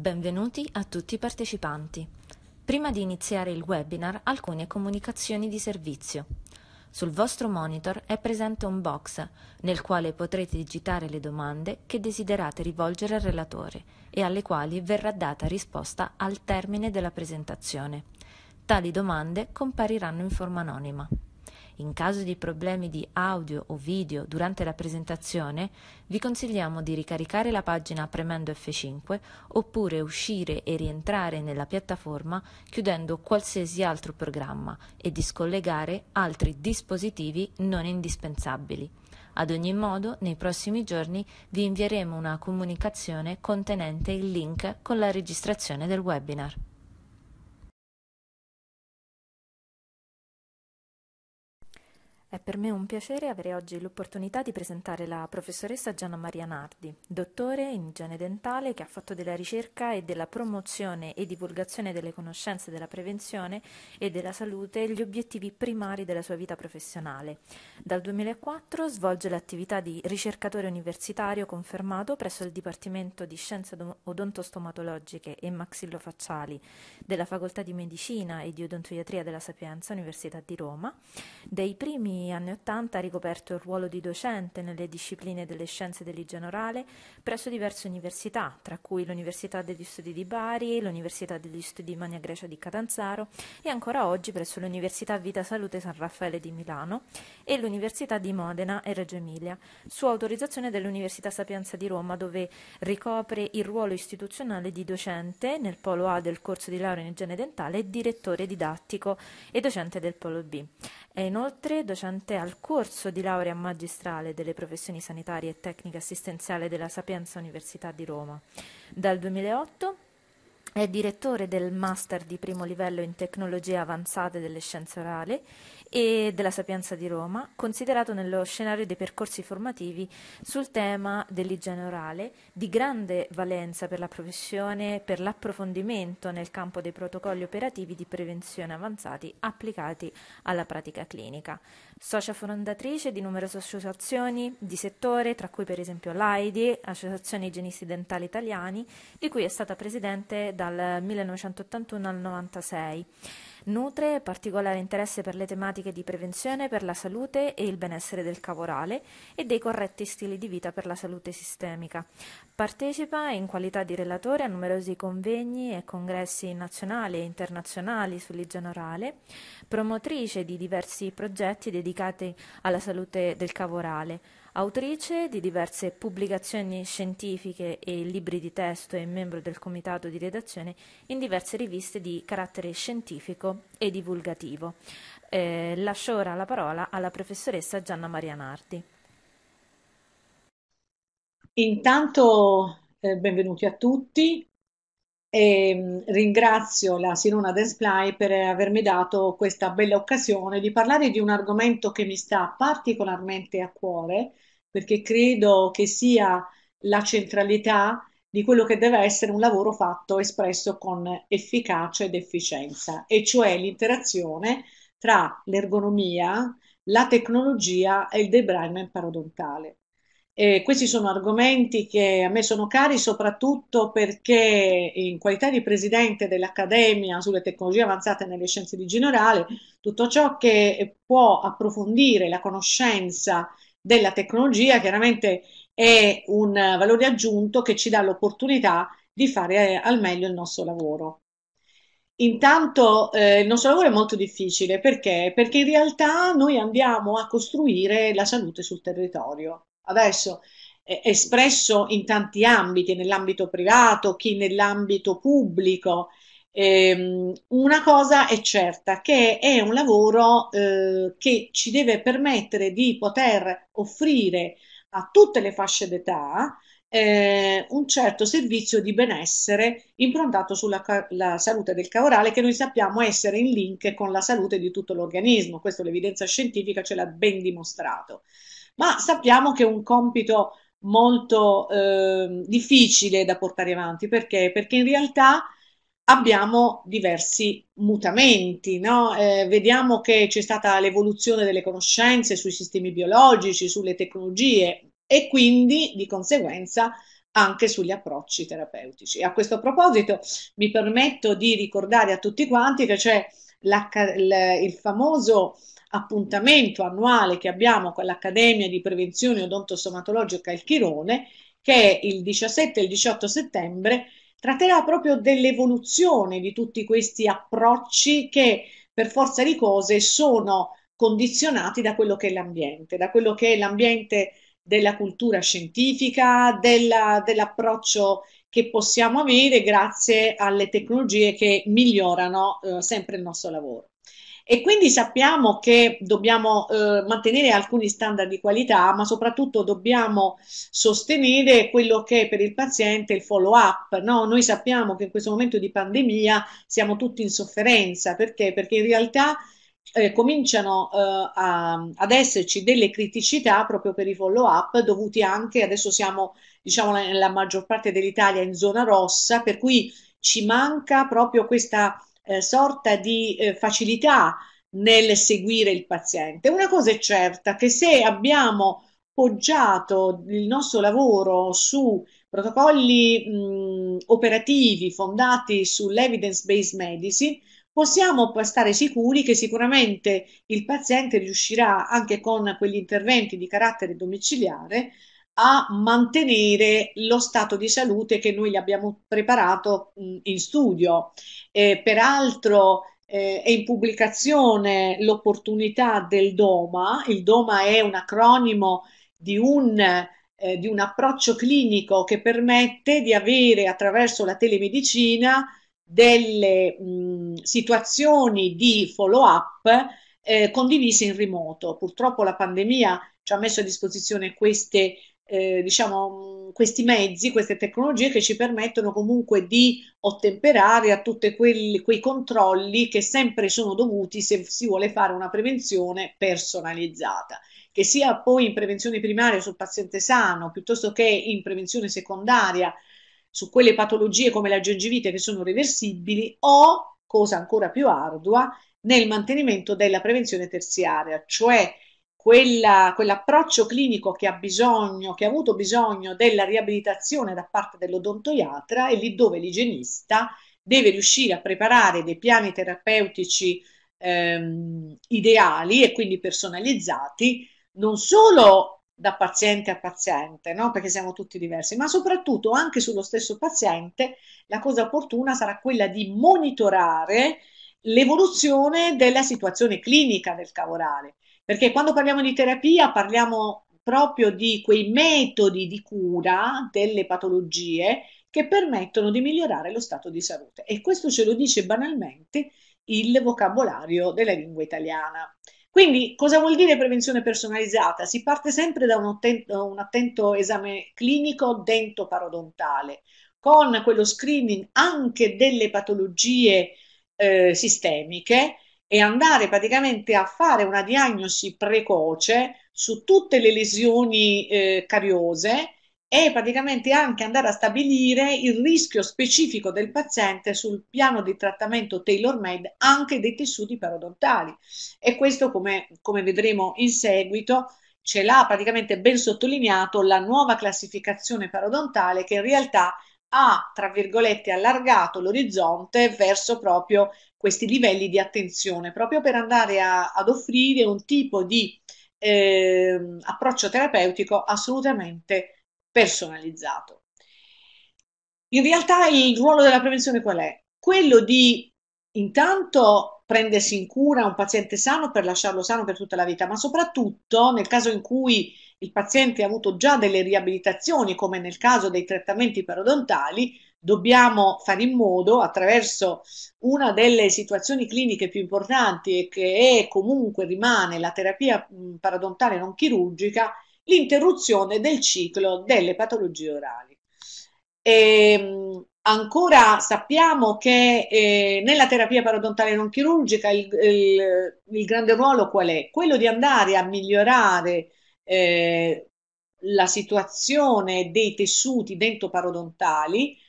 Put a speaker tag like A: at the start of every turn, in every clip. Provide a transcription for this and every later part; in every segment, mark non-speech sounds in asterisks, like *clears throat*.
A: Benvenuti a tutti i partecipanti. Prima di iniziare il webinar, alcune comunicazioni di servizio. Sul vostro monitor è presente un box nel quale potrete digitare le domande che desiderate rivolgere al relatore e alle quali verrà data risposta al termine della presentazione. Tali domande compariranno in forma anonima. In caso di problemi di audio o video durante la presentazione, vi consigliamo di ricaricare la pagina premendo F5 oppure uscire e rientrare nella piattaforma chiudendo qualsiasi altro programma e di scollegare altri dispositivi non indispensabili. Ad ogni modo, nei prossimi giorni vi invieremo una comunicazione contenente il link con la registrazione del webinar. È per me un piacere avere oggi l'opportunità di presentare la professoressa Gianna Maria Nardi, dottore in igiene dentale che ha fatto della ricerca e della promozione e divulgazione delle conoscenze della prevenzione e della salute gli obiettivi primari della sua vita professionale. Dal 2004 svolge l'attività di ricercatore universitario confermato presso il Dipartimento di Scienze Odontostomatologiche e Maxillofacciali della Facoltà di Medicina e di Odontoiatria della Sapienza Università di Roma, dei primi anni Ottanta ha ricoperto il ruolo di docente nelle discipline delle scienze dell'igiene orale presso diverse università, tra cui l'Università degli Studi di Bari, l'Università degli Studi di Mania Grecia di Catanzaro e ancora oggi presso l'Università Vita Salute San Raffaele di Milano e l'Università di Modena e Reggio Emilia, su autorizzazione dell'Università Sapienza di Roma, dove ricopre il ruolo istituzionale di docente nel polo A del corso di laurea in igiene dentale e direttore didattico e docente del polo B. È inoltre docente Dante al corso di laurea magistrale delle professioni sanitarie e tecniche assistenziali della Sapienza Università di Roma. Dal 2008 è direttore del Master di primo livello in tecnologie avanzate delle scienze orali e della Sapienza di Roma, considerato nello scenario dei percorsi formativi sul tema dell'igiene orale, di grande valenza per la professione, per l'approfondimento nel campo dei protocolli operativi di prevenzione avanzati applicati alla pratica clinica. Socia fondatrice di numerose associazioni di settore, tra cui per esempio l'AIDI, Associazione Igienisti Dentali Italiani, di cui è stata presidente dal 1981 al 1996. Nutre particolare interesse per le tematiche di prevenzione per la salute e il benessere del cavorale e dei corretti stili di vita per la salute sistemica. Partecipa in qualità di relatore a numerosi convegni e congressi nazionali e internazionali sull'igiene orale, promotrice di diversi progetti dedicati alla salute del cavorale. Autrice di diverse pubblicazioni scientifiche e libri di testo e membro del comitato di redazione in diverse riviste di carattere scientifico e divulgativo. Eh, lascio ora la parola alla professoressa Gianna Maria Nardi.
B: Intanto eh, benvenuti a tutti, e mm, ringrazio la Sinona Densply per avermi dato questa bella occasione di parlare di un argomento che mi sta particolarmente a cuore perché credo che sia la centralità di quello che deve essere un lavoro fatto espresso con efficacia ed efficienza e cioè l'interazione tra l'ergonomia, la tecnologia e il debridement parodontale. Eh, questi sono argomenti che a me sono cari soprattutto perché in qualità di presidente dell'Accademia sulle tecnologie avanzate nelle scienze di generale, tutto ciò che può approfondire la conoscenza della tecnologia chiaramente è un valore aggiunto che ci dà l'opportunità di fare eh, al meglio il nostro lavoro. Intanto eh, il nostro lavoro è molto difficile perché? Perché in realtà noi andiamo a costruire la salute sul territorio adesso eh, espresso in tanti ambiti, nell'ambito privato, chi nell'ambito pubblico. Eh, una cosa è certa, che è un lavoro eh, che ci deve permettere di poter offrire a tutte le fasce d'età eh, un certo servizio di benessere improntato sulla salute del caorale che noi sappiamo essere in link con la salute di tutto l'organismo. Questo l'evidenza scientifica ce l'ha ben dimostrato ma sappiamo che è un compito molto eh, difficile da portare avanti perché? Perché in realtà abbiamo diversi mutamenti, no? eh, vediamo che c'è stata l'evoluzione delle conoscenze sui sistemi biologici, sulle tecnologie e quindi di conseguenza anche sugli approcci terapeutici. A questo proposito mi permetto di ricordare a tutti quanti che c'è il famoso appuntamento annuale che abbiamo con l'Accademia di Prevenzione Odontostomatologica Il Chirone, che è il 17 e il 18 settembre, tratterà proprio dell'evoluzione di tutti questi approcci che per forza di cose sono condizionati da quello che è l'ambiente, da quello che è l'ambiente della cultura scientifica, della, dell'approccio che possiamo avere grazie alle tecnologie che migliorano eh, sempre il nostro lavoro. E quindi sappiamo che dobbiamo eh, mantenere alcuni standard di qualità, ma soprattutto dobbiamo sostenere quello che è per il paziente il follow up. No? Noi sappiamo che in questo momento di pandemia siamo tutti in sofferenza, perché? Perché in realtà eh, cominciano eh, a, ad esserci delle criticità proprio per i follow up dovuti anche, adesso siamo diciamo nella maggior parte dell'Italia in zona rossa, per cui ci manca proprio questa eh, sorta di eh, facilità nel seguire il paziente. Una cosa è certa, che se abbiamo poggiato il nostro lavoro su protocolli mh, operativi fondati sull'evidence-based medicine, possiamo stare sicuri che sicuramente il paziente riuscirà anche con quegli interventi di carattere domiciliare a mantenere lo stato di salute che noi gli abbiamo preparato mm, in studio. Eh, peraltro eh, è in pubblicazione l'opportunità del DOMA, il DOMA è un acronimo di un, eh, di un approccio clinico che permette di avere attraverso la telemedicina delle mh, mm, situazioni di follow up eh, condivise in remoto. Purtroppo la pandemia ci ha messo a disposizione queste eh, diciamo, questi mezzi, queste tecnologie che ci permettono comunque di ottemperare a tutti quei controlli che sempre sono dovuti se si vuole fare una prevenzione personalizzata, che sia poi in prevenzione primaria sul paziente sano piuttosto che in prevenzione secondaria su quelle patologie come la gengivite che sono reversibili o, cosa ancora più ardua, nel mantenimento della prevenzione terziaria, cioè quella, quell'approccio clinico che ha bisogno, che ha avuto bisogno della riabilitazione da parte dell'odontoiatra e lì dove l'igienista deve riuscire a preparare dei piani terapeutici ehm, ideali e quindi personalizzati, non solo da paziente a paziente, no? perché siamo tutti diversi, ma soprattutto anche sullo stesso paziente, la cosa opportuna sarà quella di monitorare l'evoluzione della situazione clinica del cavorale perché quando parliamo di terapia parliamo proprio di quei metodi di cura delle patologie che permettono di migliorare lo stato di salute e questo ce lo dice banalmente il vocabolario della lingua italiana. Quindi cosa vuol dire prevenzione personalizzata? Si parte sempre da un attento, un attento esame clinico dentoparodontale con quello screening anche delle patologie eh, sistemiche e andare praticamente a fare una diagnosi precoce su tutte le lesioni eh, cariose e praticamente anche andare a stabilire il rischio specifico del paziente sul piano di trattamento tailor-made anche dei tessuti parodontali. E questo, come, come vedremo in seguito, ce l'ha praticamente ben sottolineato la nuova classificazione parodontale che in realtà ha, tra virgolette, allargato l'orizzonte verso proprio questi livelli di attenzione, proprio per andare a, ad offrire un tipo di eh, approccio terapeutico assolutamente personalizzato. In realtà il ruolo della prevenzione qual è? Quello di intanto prendersi in cura un paziente sano per lasciarlo sano per tutta la vita, ma soprattutto nel caso in cui il paziente ha avuto già delle riabilitazioni, come nel caso dei trattamenti parodontali, dobbiamo fare in modo, attraverso una delle situazioni cliniche più importanti e che è comunque rimane la terapia parodontale non chirurgica, l'interruzione del ciclo delle patologie orali. E, ehm, ancora sappiamo che eh, nella terapia parodontale non chirurgica il, il, il, grande ruolo qual è? Quello di andare a migliorare eh, la situazione dei tessuti dentoparodontali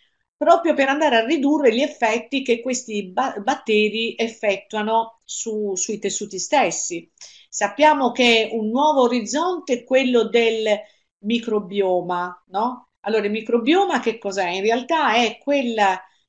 B: proprio per andare a ridurre gli effetti che questi ba- batteri effettuano su, sui tessuti stessi. Sappiamo che un nuovo orizzonte è quello del microbioma, no? Allora, il microbioma che cos'è? In realtà è quel,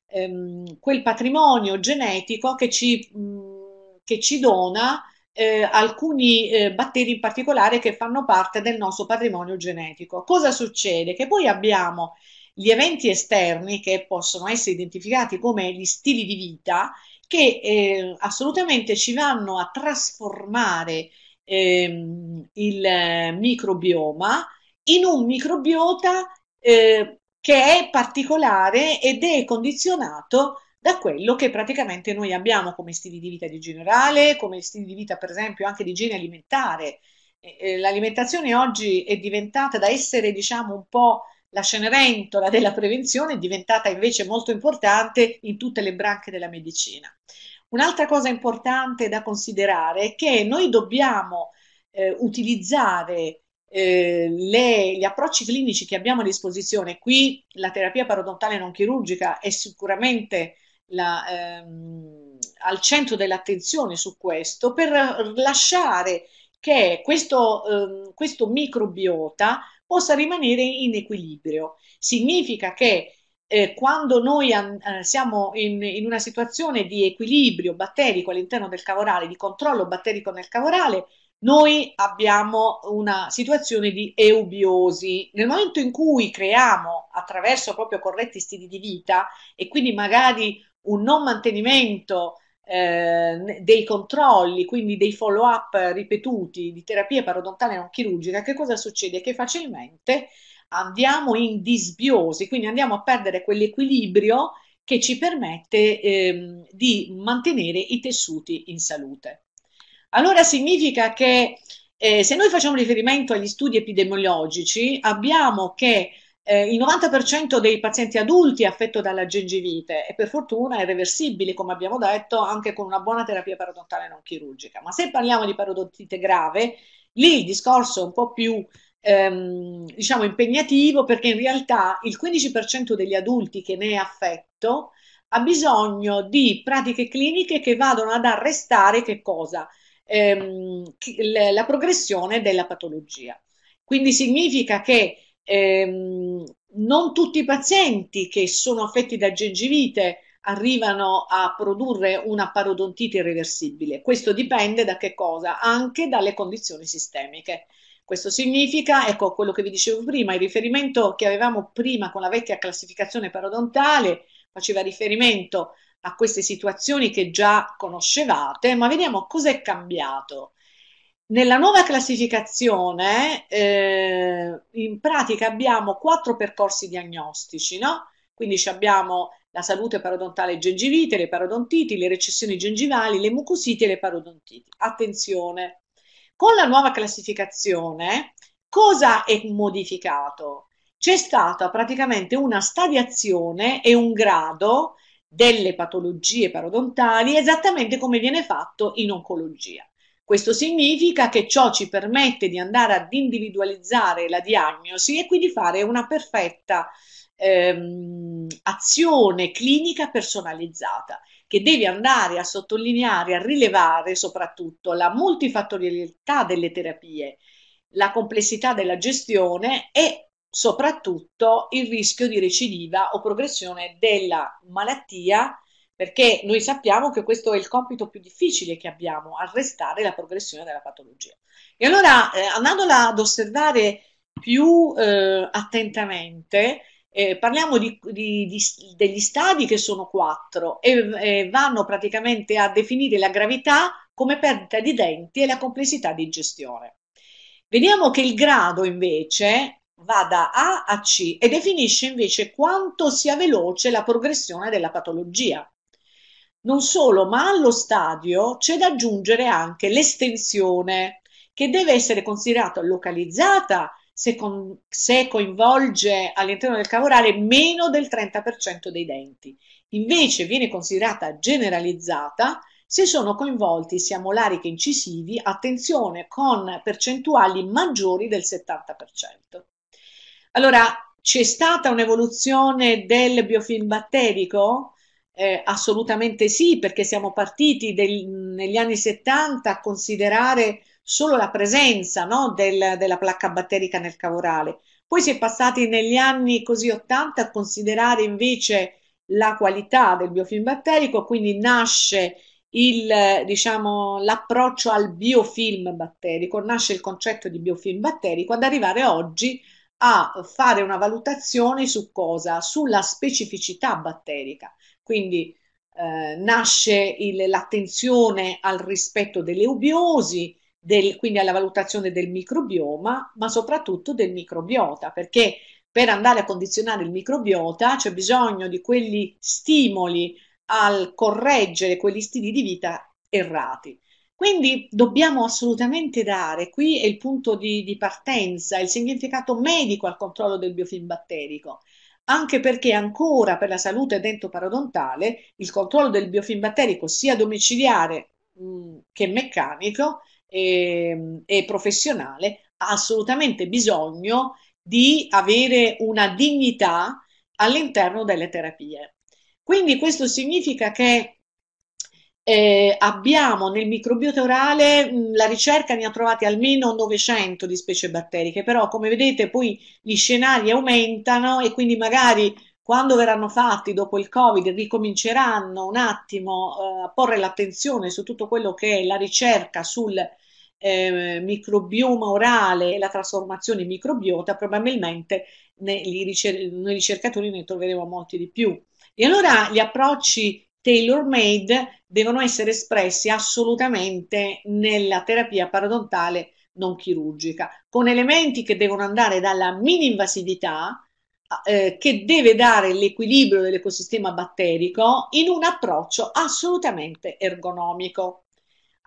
B: ehm, quel patrimonio genetico che ci, mh, mm, che ci dona eh, alcuni eh, batteri in particolare che fanno parte del nostro patrimonio genetico. Cosa succede? Che poi abbiamo gli eventi esterni che possono essere identificati come gli stili di vita che eh, assolutamente ci vanno a trasformare ehm, il microbioma in un microbiota eh, che è particolare ed è condizionato da quello che praticamente noi abbiamo come stili di vita di generale, come stili di vita per esempio anche di igiene alimentare. Eh, l'alimentazione oggi è diventata da essere diciamo un po' la Cenerentola della prevenzione è diventata invece molto importante in tutte le branche della medicina. Un'altra cosa importante da considerare è che noi dobbiamo eh, utilizzare eh, le, gli approcci clinici che abbiamo a disposizione. Qui la terapia parodontale non chirurgica è sicuramente la, ehm, al centro dell'attenzione su questo per lasciare che questo, ehm, questo microbiota possa rimanere in equilibrio. Significa che eh, quando noi eh, siamo in, in, una situazione di equilibrio batterico all'interno del cavorale, di controllo batterico nel cavorale, noi abbiamo una situazione di eubiosi. Nel momento in cui creiamo attraverso proprio corretti stili di vita e quindi magari un non mantenimento eh, dei controlli, quindi dei follow up ripetuti di terapia parodontale non chirurgica, che cosa succede? Che facilmente andiamo in disbiosi, quindi andiamo a perdere quell'equilibrio che ci permette eh, di mantenere i tessuti in salute. Allora significa che eh, se noi facciamo riferimento agli studi epidemiologici, abbiamo che eh, il 90% dei pazienti adulti è affetto dalla gengivite e per fortuna è reversibile, come abbiamo detto, anche con una buona terapia parodontale non chirurgica. Ma se parliamo di parodontite grave, lì il discorso è un po' più ehm, diciamo impegnativo perché in realtà il 15% degli adulti che ne è affetto ha bisogno di pratiche cliniche che vadano ad arrestare che cosa? Ehm, la progressione della patologia. Quindi significa che ehm, non tutti i pazienti che sono affetti da gengivite arrivano a produrre una parodontite irreversibile. Questo dipende da che cosa? Anche dalle condizioni sistemiche. Questo significa, ecco quello che vi dicevo prima, il riferimento che avevamo prima con la vecchia classificazione parodontale faceva riferimento a queste situazioni che già conoscevate, ma vediamo cos'è cambiato. Nella nuova classificazione, eh, in pratica abbiamo quattro percorsi diagnostici, no? Quindi abbiamo la salute parodontale gengivite, le parodontiti, le recessioni gengivali, le mucositi e le parodontiti. Attenzione, con la nuova classificazione cosa è modificato? C'è stata praticamente una stadiazione e un grado delle patologie parodontali esattamente come viene fatto in oncologia. Questo significa che ciò ci permette di andare ad individualizzare la diagnosi e quindi fare una perfetta ehm, azione clinica personalizzata che deve andare a sottolineare, a rilevare soprattutto la multifattorialità delle terapie, la complessità della gestione e soprattutto il rischio di recidiva o progressione della malattia perché noi sappiamo che questo è il compito più difficile che abbiamo, arrestare la progressione della patologia. E allora, eh, andandola ad osservare più eh, attentamente, eh, parliamo di, di, di, degli stadi che sono quattro e vanno praticamente a definire la gravità come perdita di denti e la complessità di gestione. Vediamo che il grado invece va da A a C e definisce invece quanto sia veloce la progressione della patologia. Non solo, ma allo stadio c'è da aggiungere anche l'estensione, che deve essere considerata localizzata se, con, se coinvolge all'interno del cavorale meno del 30% dei denti. Invece viene considerata generalizzata se sono coinvolti sia molari che incisivi, attenzione, con percentuali maggiori del 70%. Allora, c'è stata un'evoluzione del biofilm batterico? Eh, assolutamente sì, perché siamo partiti del, negli anni 70 a considerare solo la presenza no, del, della placca batterica nel cavorale. Poi si è passati negli anni così 80 a considerare invece la qualità del biofilm batterico, quindi nasce il, diciamo, l'approccio al biofilm batterico, nasce il concetto di biofilm batterico, ad arrivare oggi a fare una valutazione su cosa? Sulla specificità batterica. Quindi eh, nasce il, l'attenzione al rispetto delle ubiosi, del, quindi alla valutazione del microbioma, ma soprattutto del microbiota, perché per andare a condizionare il microbiota c'è bisogno di quegli stimoli al correggere quegli stili di vita errati. Quindi dobbiamo assolutamente dare, qui è il punto di, di partenza, il significato medico al controllo del biofilm batterico, anche perché ancora per la salute dentoparodontale il controllo del biofilm batterico sia domiciliare che meccanico e, ehm, e professionale ha assolutamente bisogno di avere una dignità all'interno delle terapie. Quindi questo significa che eh, abbiamo nel microbiota orale, mh, mm, la ricerca ne ha trovati almeno 900 di specie batteriche, però come vedete poi gli scenari aumentano e quindi magari quando verranno fatti dopo il Covid ricominceranno un attimo eh, a porre l'attenzione su tutto quello che è la ricerca sul eh, microbioma orale e la trasformazione in microbiota, probabilmente ne, ricer- noi ricercatori ne troveremo molti di più. E allora gli approcci tailor made devono essere espressi assolutamente nella terapia parodontale non chirurgica, con elementi che devono andare dalla mini-invasività, eh, che deve dare l'equilibrio dell'ecosistema batterico, in un approccio assolutamente ergonomico.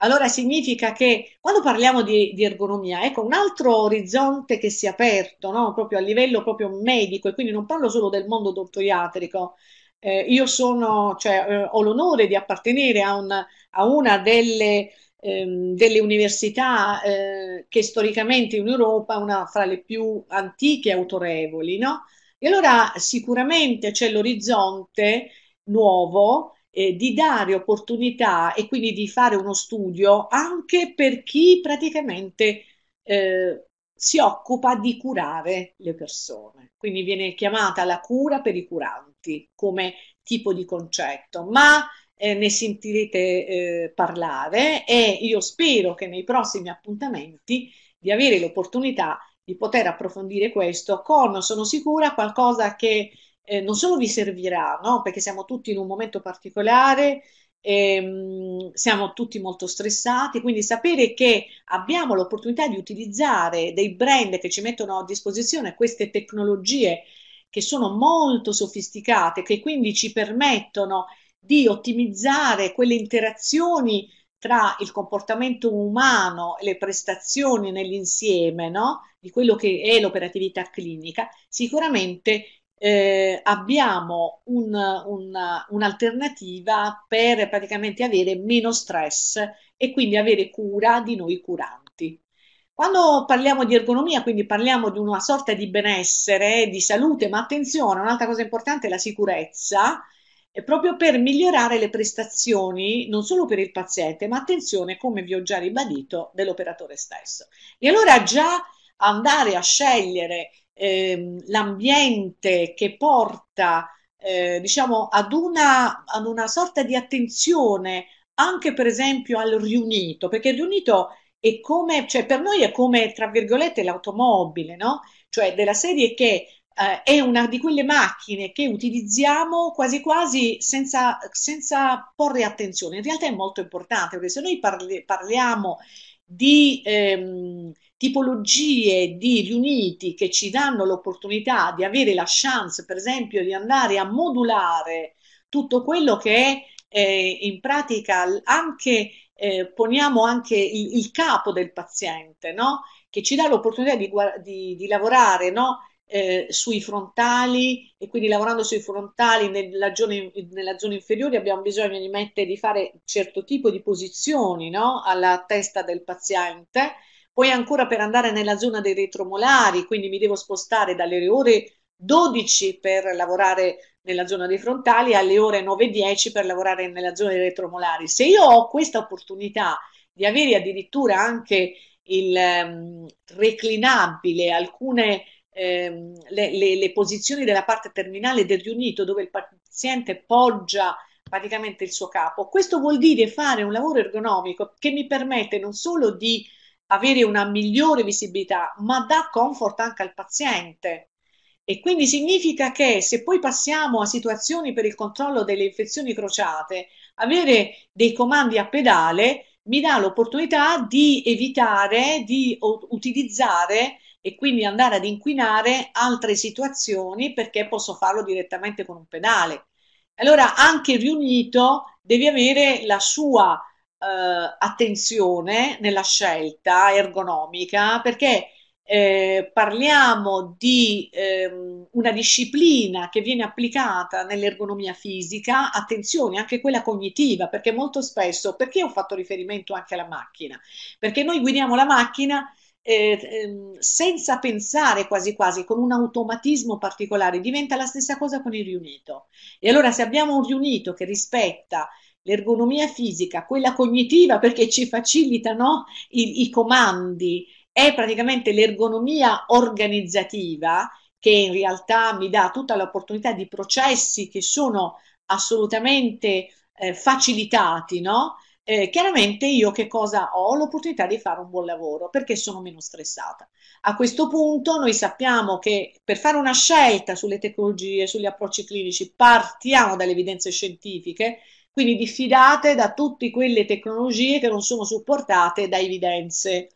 B: Allora significa che quando parliamo di, di ergonomia, ecco un altro orizzonte che si è aperto, no? proprio a livello proprio medico, e quindi non parlo solo del mondo odontoiatrico, eh, io sono, cioè, eh, ho l'onore di appartenere a, un, a una delle, ehm, delle università eh, che storicamente in Europa è una fra le più antiche e autorevoli, no? E allora sicuramente c'è l'orizzonte nuovo eh, di dare opportunità e quindi di fare uno studio anche per chi praticamente eh, si occupa di curare le persone, quindi viene chiamata la cura per i curanti esiste come tipo di concetto, ma eh, ne sentirete eh, parlare e io spero che nei prossimi appuntamenti di avere l'opportunità di poter approfondire questo con, sono sicura, qualcosa che eh, non solo vi servirà, no? perché siamo tutti in un momento particolare, ehm, siamo tutti molto stressati, quindi sapere che abbiamo l'opportunità di utilizzare dei brand che ci mettono a disposizione queste tecnologie che sono molto sofisticate, che quindi ci permettono di ottimizzare quelle interazioni tra il comportamento umano e le prestazioni nell'insieme no? di quello che è l'operatività clinica, sicuramente eh, abbiamo un, un, un'alternativa per praticamente avere meno stress e quindi avere cura di noi curanti. Quando parliamo di ergonomia, quindi parliamo di una sorta di benessere, di salute, ma attenzione, un'altra cosa importante è la sicurezza, proprio per migliorare le prestazioni non solo per il paziente, ma attenzione, come vi ho già ribadito, dell'operatore stesso. E allora già andare a scegliere ehm, l'ambiente che porta eh, diciamo ad una, ad una sorta di attenzione anche per esempio al riunito, perché il riunito è come, cioè per noi è come, tra virgolette, l'automobile, no? Cioè della serie che eh, è una di quelle macchine che utilizziamo quasi quasi senza, senza, porre attenzione. In realtà è molto importante, perché se noi parli, parliamo di... Ehm, tipologie di riuniti che ci danno l'opportunità di avere la chance, per esempio, di andare a modulare tutto quello che è eh, in pratica anche eh, poniamo anche il, il, capo del paziente, no? che ci dà l'opportunità di, di, di lavorare no? eh, sui frontali e quindi lavorando sui frontali nella zona, nella zona inferiore abbiamo bisogno di, mettere, di fare un certo tipo di posizioni no? alla testa del paziente. Poi ancora per andare nella zona dei retromolari, quindi mi devo spostare dalle ore 12 per lavorare nella zona dei frontali, alle ore 9.10 per lavorare nella zona dei retromolari. Se io ho questa opportunità di avere addirittura anche il um, reclinabile, alcune ehm, le, le, le, posizioni della parte terminale del riunito dove il paziente poggia praticamente il suo capo. Questo vuol dire fare un lavoro ergonomico che mi permette non solo di avere una migliore visibilità, ma dà comfort anche al paziente. E quindi significa che se poi passiamo a situazioni per il controllo delle infezioni crociate, avere dei comandi a pedale mi dà l'opportunità di evitare, di utilizzare e quindi andare ad inquinare altre situazioni perché posso farlo direttamente con un pedale. Allora anche riunito devi avere la sua eh, attenzione nella scelta ergonomica perché eh, parliamo di ehm, una disciplina che viene applicata nell'ergonomia fisica, attenzione anche quella cognitiva, perché molto spesso, perché ho fatto riferimento anche alla macchina? Perché noi guidiamo la macchina eh, ehm, senza pensare quasi quasi, con un automatismo particolare, diventa la stessa cosa con il riunito. E allora se abbiamo un riunito che rispetta l'ergonomia fisica, quella cognitiva, perché ci facilitano i, i comandi, è praticamente l'ergonomia organizzativa che in realtà mi dà tutta l'opportunità di processi che sono assolutamente eh, facilitati, no? Eh, chiaramente io che cosa ho? L'opportunità di fare un buon lavoro perché sono meno stressata. A questo punto noi sappiamo che per fare una scelta sulle tecnologie, sugli approcci clinici, partiamo dalle evidenze scientifiche, quindi diffidate da tutte quelle tecnologie che non sono supportate da evidenze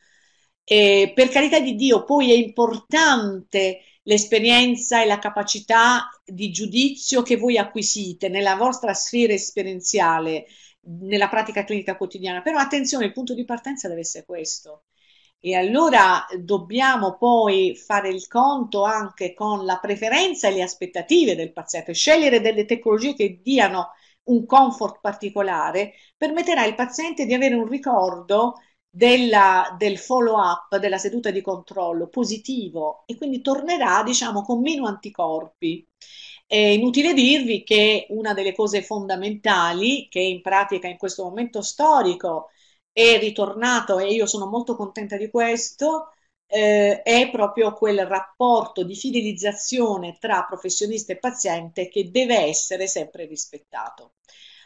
B: eh, per carità di Dio, poi è importante l'esperienza e la capacità di giudizio che voi acquisite nella vostra sfera esperienziale, nella pratica clinica quotidiana, però attenzione, il punto di partenza deve essere questo. E allora dobbiamo poi fare il conto anche con la preferenza e le aspettative del paziente, scegliere delle tecnologie che diano un comfort particolare permetterà al paziente di avere un ricordo della, del follow up della seduta di controllo positivo e quindi tornerà diciamo con meno anticorpi. È inutile dirvi che una delle cose fondamentali che in pratica in questo momento storico è ritornato e io sono molto contenta di questo, eh, è proprio quel rapporto di fidelizzazione tra professionista e paziente che deve essere sempre rispettato.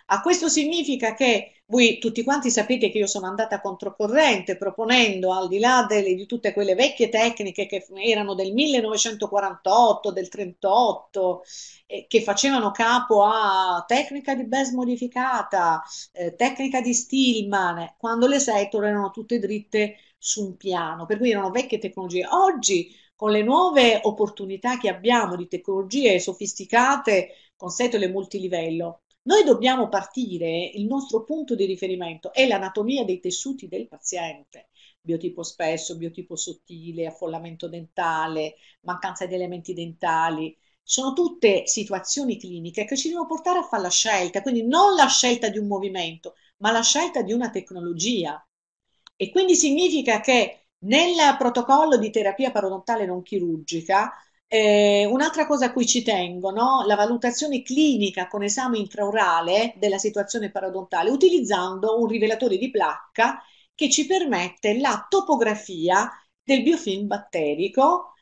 B: A questo significa che voi tutti quanti sapete che io sono andata controcorrente proponendo, al di là delle, di tutte quelle vecchie tecniche che erano del 1948, del 38, eh, che facevano capo a tecnica di Bess modificata, eh, tecnica di Stillman, quando le setole erano tutte dritte su un piano, per cui erano vecchie tecnologie. Oggi, con le nuove opportunità che abbiamo di tecnologie sofisticate con setole multilivello, noi dobbiamo partire, il nostro punto di riferimento è l'anatomia dei tessuti del paziente, biotipo spesso, biotipo sottile, affollamento dentale, mancanza di elementi dentali, sono tutte situazioni cliniche che ci devono portare a fare la scelta, quindi non la scelta di un movimento, ma la scelta di una tecnologia. E quindi significa che nel protocollo di terapia parodontale non chirurgica eh, un'altra cosa a cui ci tengo, no? la valutazione clinica con esame intraorale della situazione parodontale utilizzando un rivelatore di placca che ci permette la topografia del biofilm batterico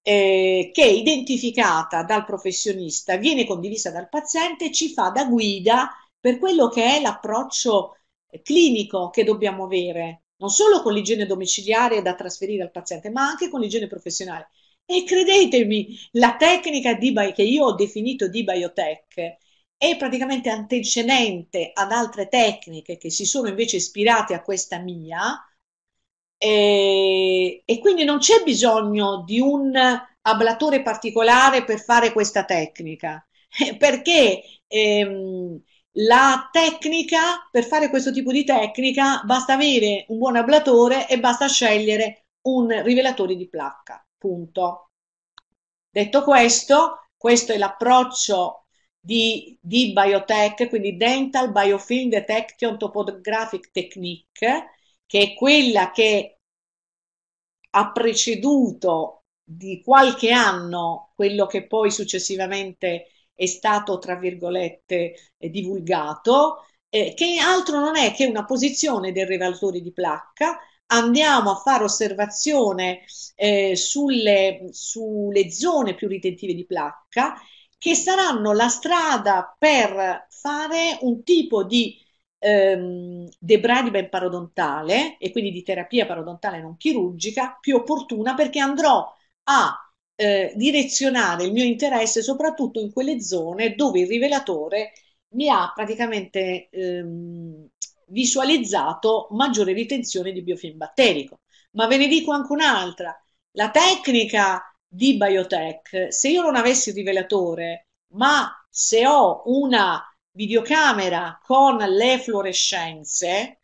B: eh, che identificata dal professionista viene condivisa dal paziente e ci fa da guida per quello che è l'approccio clinico che dobbiamo avere, non solo con l'igiene domiciliare da trasferire al paziente, ma anche con l'igiene professionale. E credetemi, la tecnica di, che io ho definito di biotech è praticamente antecedente ad altre tecniche che si sono invece ispirate a questa mia e, e quindi non c'è bisogno di un ablatore particolare per fare questa tecnica *laughs* perché ehm, la tecnica per fare questo tipo di tecnica basta avere un buon ablatore e basta scegliere un rivelatore di placca Punto. Detto questo, questo è l'approccio di, di biotech, quindi Dental Biofilm Detection Topographic Technique, che è quella che ha preceduto di qualche anno quello che poi successivamente è stato, tra virgolette, divulgato, eh, che altro non è che una posizione del rivalutore di placca andiamo a fare osservazione eh, sulle, sulle zone più ritentive di placca che saranno la strada per fare un tipo di ehm, debridement parodontale e quindi di terapia parodontale non chirurgica più opportuna perché andrò a eh, direzionare il mio interesse soprattutto in quelle zone dove il rivelatore mi ha praticamente ehm, visualizzato maggiore ritenzione di biofilm batterico. Ma ve ne dico anche un'altra. La tecnica di biotech, se io non avessi il rivelatore, ma se ho una videocamera con le fluorescenze,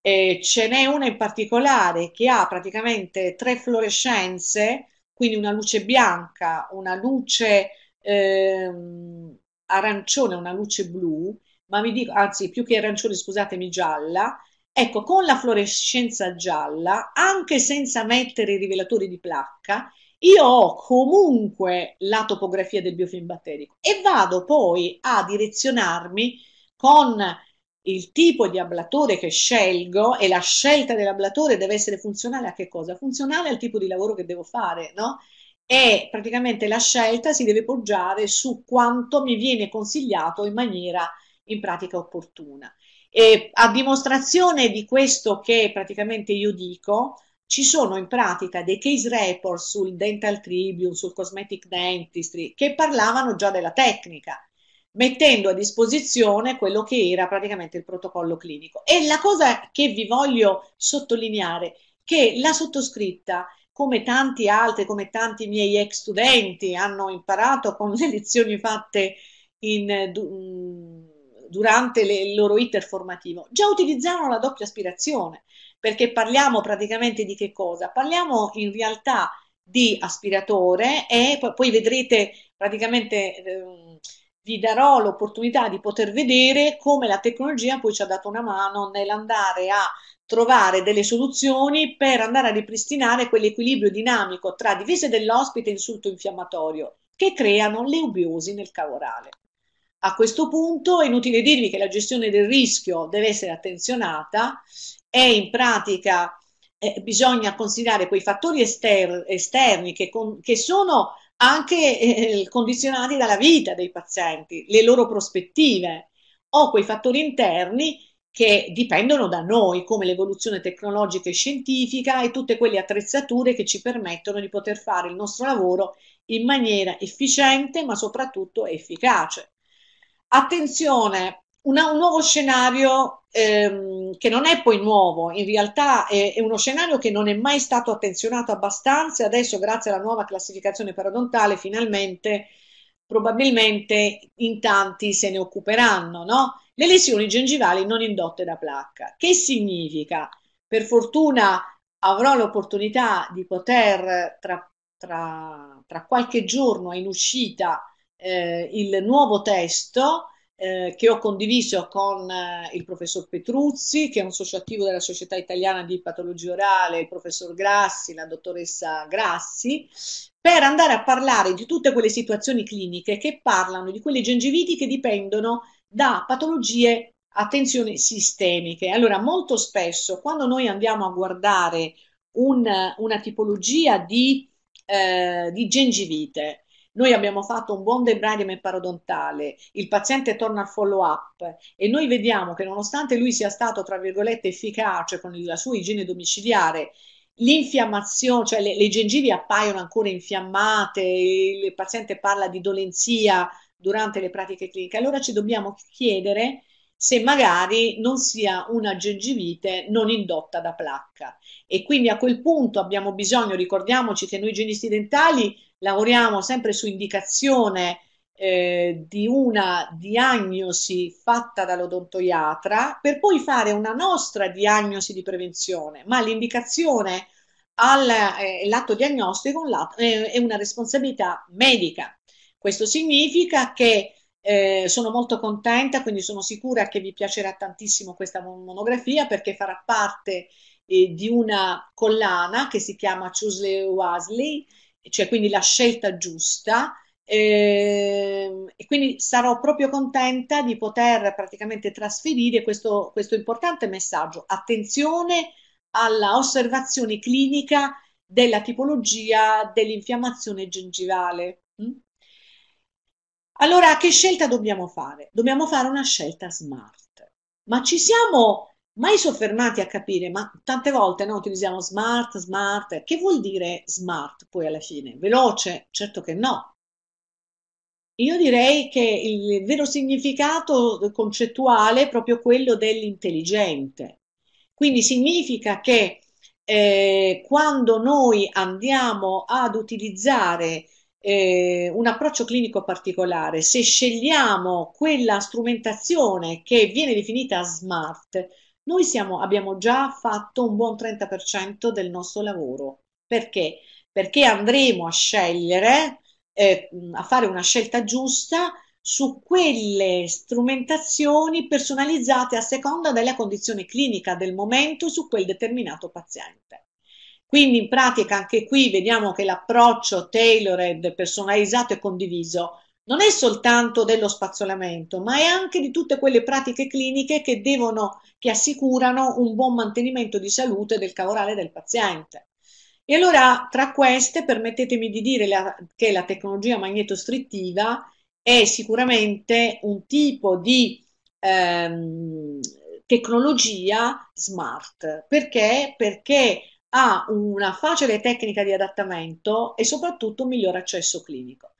B: eh, ce n'è una in particolare che ha praticamente tre fluorescenze, quindi una luce bianca, una luce eh, arancione, una luce blu, ma mi dico, anzi più che arancione, scusatemi, gialla, ecco, con la fluorescenza gialla, anche senza mettere i rivelatori di placca, io ho comunque la topografia del biofilm batterico e vado poi a direzionarmi con il tipo di ablatore che scelgo e la scelta dell'ablatore deve essere funzionale a che cosa? Funzionale al tipo di lavoro che devo fare, no? E praticamente la scelta si deve poggiare su quanto mi viene consigliato in maniera in pratica opportuna. E a dimostrazione di questo che praticamente io dico, ci sono in pratica dei case report sul Dental Tribune, sul Cosmetic Dentistry, che parlavano già della tecnica, mettendo a disposizione quello che era praticamente il protocollo clinico. E la cosa che vi voglio sottolineare è che la sottoscritta, come tanti altri, come tanti miei ex studenti hanno imparato con le lezioni fatte in durante le, il loro iter formativo, già utilizzavano la doppia aspirazione, perché parliamo praticamente di che cosa? Parliamo in realtà di aspiratore e poi, poi vedrete praticamente... Eh, vi darò l'opportunità di poter vedere come la tecnologia poi ci ha dato una mano nell'andare a trovare delle soluzioni per andare a ripristinare quell'equilibrio dinamico tra divise dell'ospite e insulto infiammatorio che creano le ubiosi nel cavorale. A questo punto è inutile dirvi che la gestione del rischio deve essere attenzionata e in pratica eh, bisogna considerare quei fattori ester- esterni che, con- che, sono anche eh, condizionati dalla vita dei pazienti, le loro prospettive o quei fattori interni che dipendono da noi, come l'evoluzione tecnologica e scientifica e tutte quelle attrezzature che ci permettono di poter fare il nostro lavoro in maniera efficiente ma soprattutto efficace. Attenzione, una, un nuovo scenario ehm, che non è poi nuovo, in realtà è, è, uno scenario che non è mai stato attenzionato abbastanza adesso grazie alla nuova classificazione parodontale finalmente probabilmente in tanti se ne occuperanno, no? Le lesioni gengivali non indotte da placca. Che significa? Per fortuna avrò l'opportunità di poter tra, tra, tra qualche giorno in uscita eh, il nuovo testo eh, che ho condiviso con eh, il professor Petruzzi, che è un associativo della Società Italiana di Patologia Orale, il professor Grassi, la dottoressa Grassi, per andare a parlare di tutte quelle situazioni cliniche che parlano di quelle gengiviti che dipendono da patologie, attenzione, sistemiche. Allora, molto spesso quando noi andiamo a guardare un, una tipologia di, eh, di gengivite, noi abbiamo fatto un buon debridement parodontale, il paziente torna al follow up e noi vediamo che nonostante lui sia stato, tra virgolette, efficace con la sua igiene domiciliare, l'infiammazione, cioè le, le gengive appaiono ancora infiammate, il paziente parla di dolenzia durante le pratiche cliniche, allora ci dobbiamo chiedere se magari non sia una gengivite non indotta da placca. E quindi a quel punto abbiamo bisogno, ricordiamoci che noi igienisti dentali lavoriamo sempre su indicazione eh, di una diagnosi fatta dall'odontoiatra per poi fare una nostra diagnosi di prevenzione, ma l'indicazione all'atto eh, diagnostico eh, è una responsabilità medica. Questo significa che eh, sono molto contenta, quindi sono sicura che vi piacerà tantissimo questa monografia perché farà parte eh, di una collana che si chiama Choose Wasley cioè quindi la scelta giusta. Eh, e quindi sarò proprio contenta di poter praticamente trasferire questo, questo importante messaggio. Attenzione alla osservazione clinica della tipologia dell'infiammazione gengivale. Mm? Allora, che scelta dobbiamo fare? Dobbiamo fare una scelta smart. Ma ci siamo mai soffermati a capire, ma tante volte noi utilizziamo smart, smart, che vuol dire smart poi alla fine? Veloce? Certo che no. Io direi che il vero significato concettuale è proprio quello dell'intelligente. Quindi significa che eh, quando noi andiamo ad utilizzare eh, un approccio clinico particolare, se scegliamo quella strumentazione che viene definita smart, noi siamo, abbiamo già fatto un buon 30% del nostro lavoro. Perché? Perché andremo a scegliere, eh, a fare una scelta giusta su quelle strumentazioni personalizzate a seconda della condizione clinica del momento su quel determinato paziente. Quindi in pratica anche qui vediamo che l'approccio tailored, personalizzato e condiviso non è soltanto dello spazzolamento, ma è anche di tutte quelle pratiche cliniche che, devono, che assicurano un buon mantenimento di salute del cavorale del paziente. E allora, tra queste, permettetemi di dire la, che la tecnologia magnetostrittiva è sicuramente un tipo di ehm, tecnologia smart. Perché? Perché ha una facile tecnica di adattamento e soprattutto un miglior accesso clinico.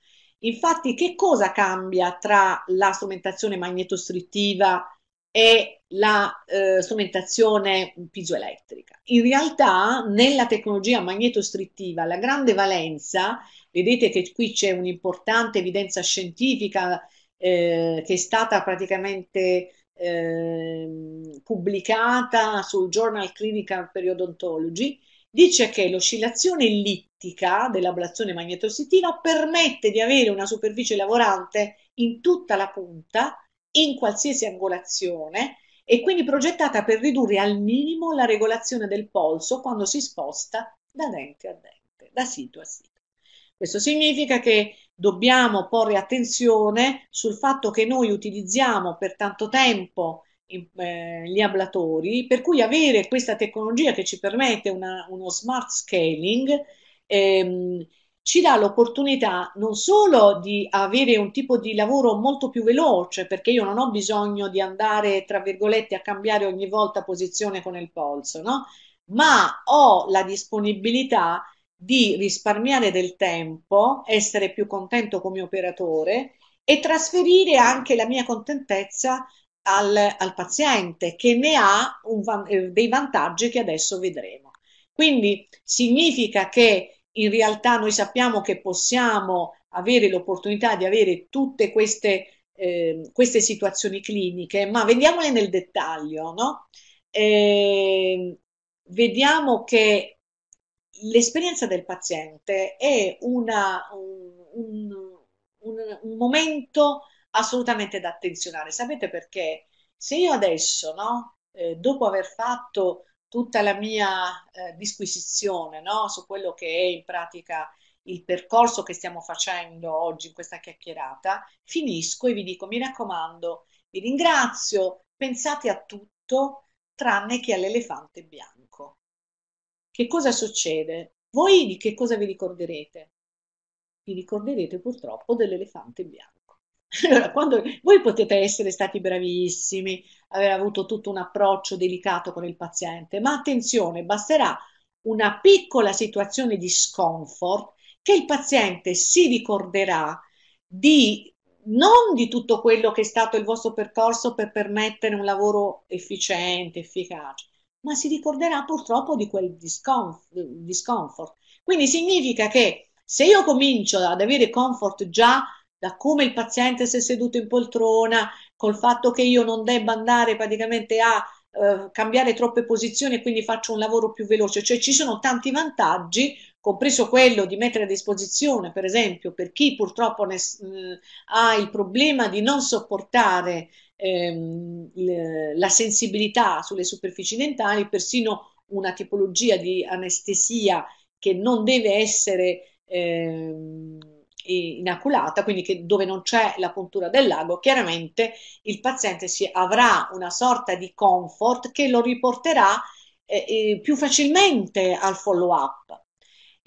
B: Infatti, che cosa cambia tra la strumentazione magnetostrittiva e la eh, strumentazione piezoelettrica? In realtà, nella tecnologia magnetostrittiva, la grande valenza, vedete che qui c'è un'importante evidenza scientifica eh, che è stata praticamente ehm, pubblicata sul Journal Clinical Periodontology, dice che l'oscillazione LIT ottica dell'ablazione magnetositiva permette di avere una superficie lavorante in tutta la punta, in qualsiasi angolazione e quindi progettata per ridurre al minimo la regolazione del polso quando si sposta da dente a dente, da sito a sito. Questo significa che dobbiamo porre attenzione sul fatto che noi utilizziamo per tanto tempo eh, gli ablatori, per cui avere questa tecnologia che ci permette una, uno smart scaling ehm, ci dà l'opportunità non solo di avere un tipo di lavoro molto più veloce, perché io non ho bisogno di andare, tra virgolette, a cambiare ogni volta posizione con il polso, no? ma ho la disponibilità di risparmiare del tempo, essere più contento come operatore e trasferire anche la mia contentezza al, al paziente che ne ha un, eh, dei vantaggi che adesso vedremo. Quindi significa che in realtà noi sappiamo che possiamo avere l'opportunità di avere tutte queste, eh, queste situazioni cliniche, ma vediamole nel dettaglio, no? eh, vediamo che l'esperienza del paziente è una, un, un, un, momento assolutamente da attenzionare. Sapete perché? Se io adesso, no, eh, dopo aver fatto tutta la mia eh, disquisizione no? su quello che è in pratica il percorso che stiamo facendo oggi in questa chiacchierata, finisco e vi dico mi raccomando, vi ringrazio, pensate a tutto tranne che all'elefante bianco. Che cosa succede? Voi di che cosa vi ricorderete? Vi ricorderete purtroppo dell'elefante bianco. Allora, quando voi potete essere stati bravissimi, aver avuto tutto un approccio delicato con il paziente, ma attenzione, basterà una piccola situazione di scomfort che il paziente si ricorderà di non di tutto quello che è stato il vostro percorso per permettere un lavoro efficiente, efficace, ma si ricorderà purtroppo di quel discomfort. Quindi significa che se io comincio ad avere comfort già da come il paziente si è seduto in poltrona, col fatto che io non debba andare praticamente a eh, cambiare troppe posizioni e quindi faccio un lavoro più veloce, cioè ci sono tanti vantaggi, compreso quello di mettere a disposizione, per esempio, per chi purtroppo ne, mh, mm, ha il problema di non sopportare ehm, le, la sensibilità sulle superfici dentali, persino una tipologia di anestesia che non deve essere ehm, inaculata, quindi che, dove non c'è la puntura del lago, chiaramente il paziente si, avrà una sorta di comfort che lo riporterà eh, eh più facilmente al follow-up.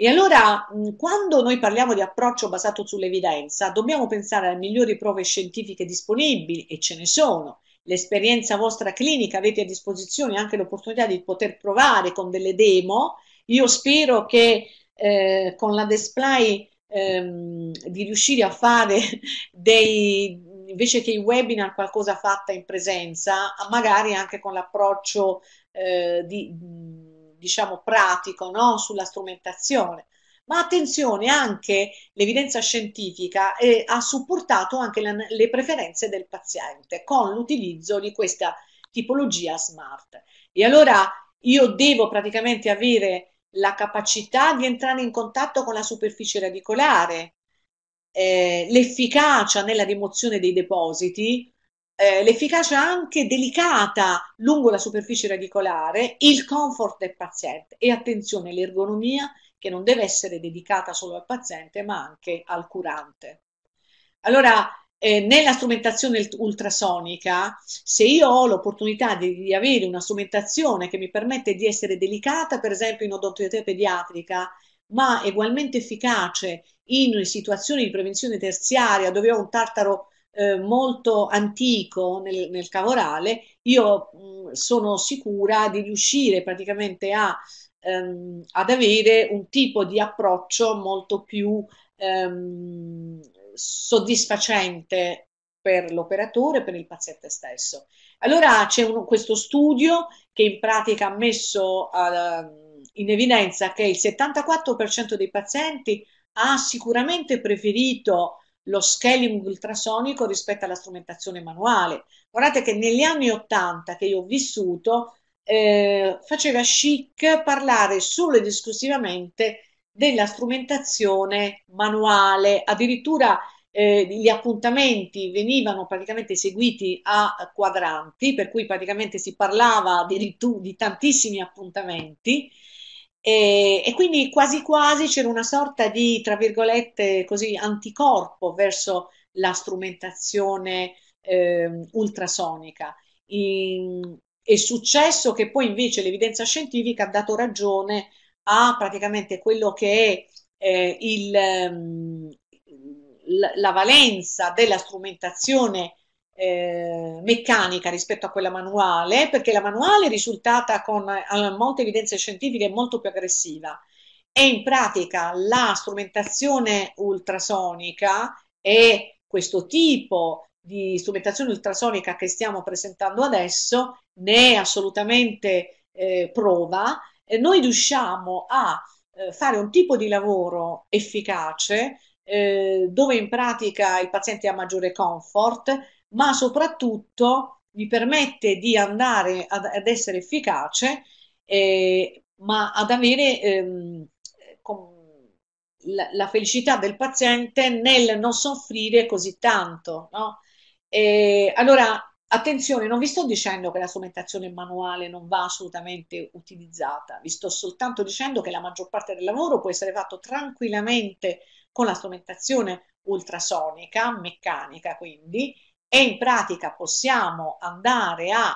B: E allora, quando noi parliamo di approccio basato sull'evidenza, dobbiamo pensare alle migliori prove scientifiche disponibili, e ce ne sono. L'esperienza vostra clinica, avete a disposizione anche l'opportunità di poter provare con delle demo. Io spero che eh, con la display ehm, di riuscire a fare *laughs* dei invece che i webinar qualcosa fatta in presenza, magari anche con l'approccio eh, di, diciamo pratico no? sulla strumentazione. Ma attenzione, anche l'evidenza scientifica eh, ha supportato anche la, le preferenze del paziente con l'utilizzo di questa tipologia smart. E allora io devo praticamente avere la capacità di entrare in contatto con la superficie radicolare, eh, l'efficacia nella rimozione dei depositi, eh, l'efficacia anche delicata lungo la superficie radicolare, il comfort del paziente e attenzione l'ergonomia che non deve essere dedicata solo al paziente ma anche al curante. Allora eh, nella strumentazione ultrasonica, se io ho l'opportunità di, di, avere una strumentazione che mi permette di essere delicata, per esempio in odontoiatria pediatrica, ma ugualmente efficace in situazioni di prevenzione terziaria dove ho un tartaro eh, molto antico nel, nel cavorale, io mh, mm, sono sicura di riuscire praticamente a, ehm, ad avere un tipo di approccio molto più ehm, soddisfacente per l'operatore, per il paziente stesso. Allora c'è un, questo studio che in pratica ha messo uh, in evidenza che il 74% dei pazienti ha sicuramente preferito lo scaling ultrasonico rispetto alla strumentazione manuale. Guardate che negli anni 80 che io ho vissuto eh, faceva chic parlare solo ed esclusivamente della strumentazione manuale, addirittura eh, gli appuntamenti venivano praticamente seguiti a quadranti, per cui praticamente si parlava addirittura di tantissimi appuntamenti. E, e, quindi quasi quasi c'era una sorta di, tra virgolette, così anticorpo verso la strumentazione eh, ultrasonica. In, è successo che poi invece l'evidenza scientifica ha dato ragione a praticamente quello che è eh, il, ehm, la valenza della strumentazione eh, meccanica rispetto a quella manuale, perché la manuale è risultata con eh, molte evidenze scientifiche molto più aggressiva e in pratica la strumentazione ultrasonica e questo tipo di strumentazione ultrasonica che stiamo presentando adesso ne è assolutamente eh, prova noi riusciamo a eh, fare un tipo di lavoro efficace eh, dove in pratica il paziente ha maggiore comfort, ma soprattutto gli permette di andare ad, ad essere efficace, eh, ma ad avere ehm, la, la, felicità del paziente nel non soffrire così tanto. No? allora Attenzione, non vi sto dicendo che la strumentazione manuale non va assolutamente utilizzata, vi sto soltanto dicendo che la maggior parte del lavoro può essere fatto tranquillamente con la strumentazione ultrasonica, meccanica quindi, e in pratica possiamo andare a,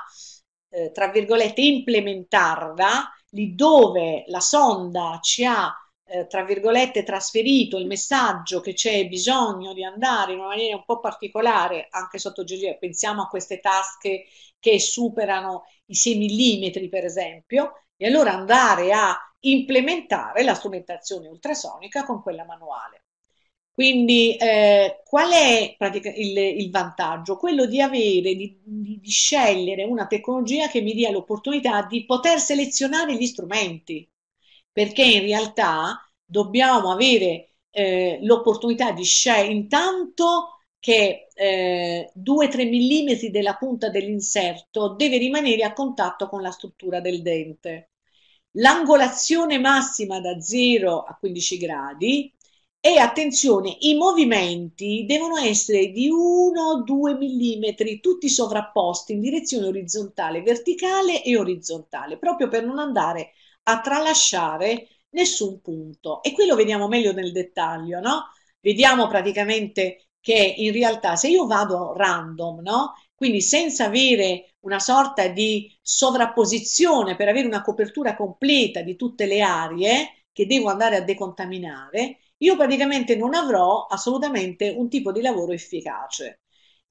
B: eh, tra virgolette, implementarla lì dove la sonda ci ha eh, tra virgolette, trasferito il messaggio che c'è bisogno di andare in una maniera un po' particolare anche sotto GG. Pensiamo a queste tasche che superano i 6 mm, per esempio, e allora andare a implementare la strumentazione ultrasonica con quella manuale. Quindi eh, qual è il, il, vantaggio? Quello di avere, di, di scegliere una tecnologia che mi dia l'opportunità di poter selezionare gli strumenti, perché in realtà dobbiamo avere eh, l'opportunità di scegliere intanto che eh, 2-3 mm della punta dell'inserto deve rimanere a contatto con la struttura del dente. L'angolazione massima da 0 a 15 gradi e attenzione, i movimenti devono essere di 1-2 mm, tutti sovrapposti in direzione orizzontale, verticale e orizzontale, proprio per non andare a tralasciare nessun punto. E qui lo vediamo meglio nel dettaglio, no? Vediamo praticamente che in realtà se io vado random, no? Quindi senza avere una sorta di sovrapposizione per avere una copertura completa di tutte le aree che devo andare a decontaminare, io praticamente non avrò assolutamente un tipo di lavoro efficace.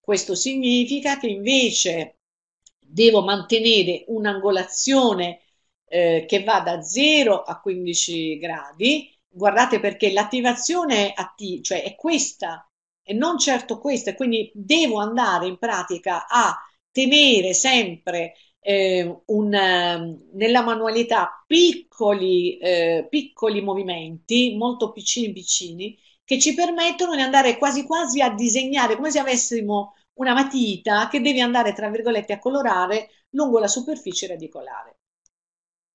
B: Questo significa che invece devo mantenere un'angolazione eh, che va da 0 a 15 gradi. Guardate perché l'attivazione atti- cioè è questa e non certo questa, quindi devo andare in pratica a tenere sempre eh, un, nella manualità piccoli, eh, piccoli movimenti, molto piccini piccini, che ci permettono di andare quasi quasi a disegnare come se avessimo una matita che devi andare, tra virgolette, a colorare lungo la superficie radicolare.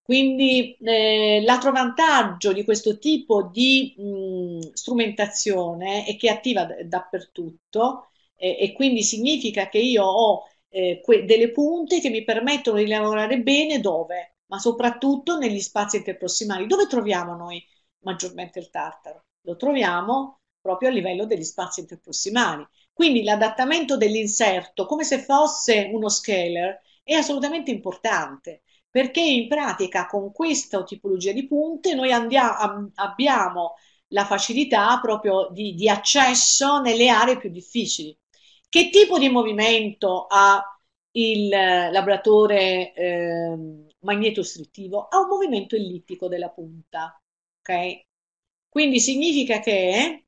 B: Quindi eh, l'altro vantaggio di questo tipo di mh, strumentazione è che è attiva dappertutto eh, e quindi significa che io ho eh, que- delle punte che mi permettono di lavorare bene dove? Ma soprattutto negli spazi interprossimali. Dove troviamo noi maggiormente il tartaro? Lo troviamo proprio a livello degli spazi interprossimali. Quindi l'adattamento dell'inserto, come se fosse uno scaler, è assolutamente importante perché in pratica con questa tipologia di punte noi andiamo, abbiamo la facilità proprio di, di accesso nelle aree più difficili. Che tipo di movimento ha il laboratore eh, magnetostrittivo? Ha un movimento ellittico della punta, ok? Quindi significa che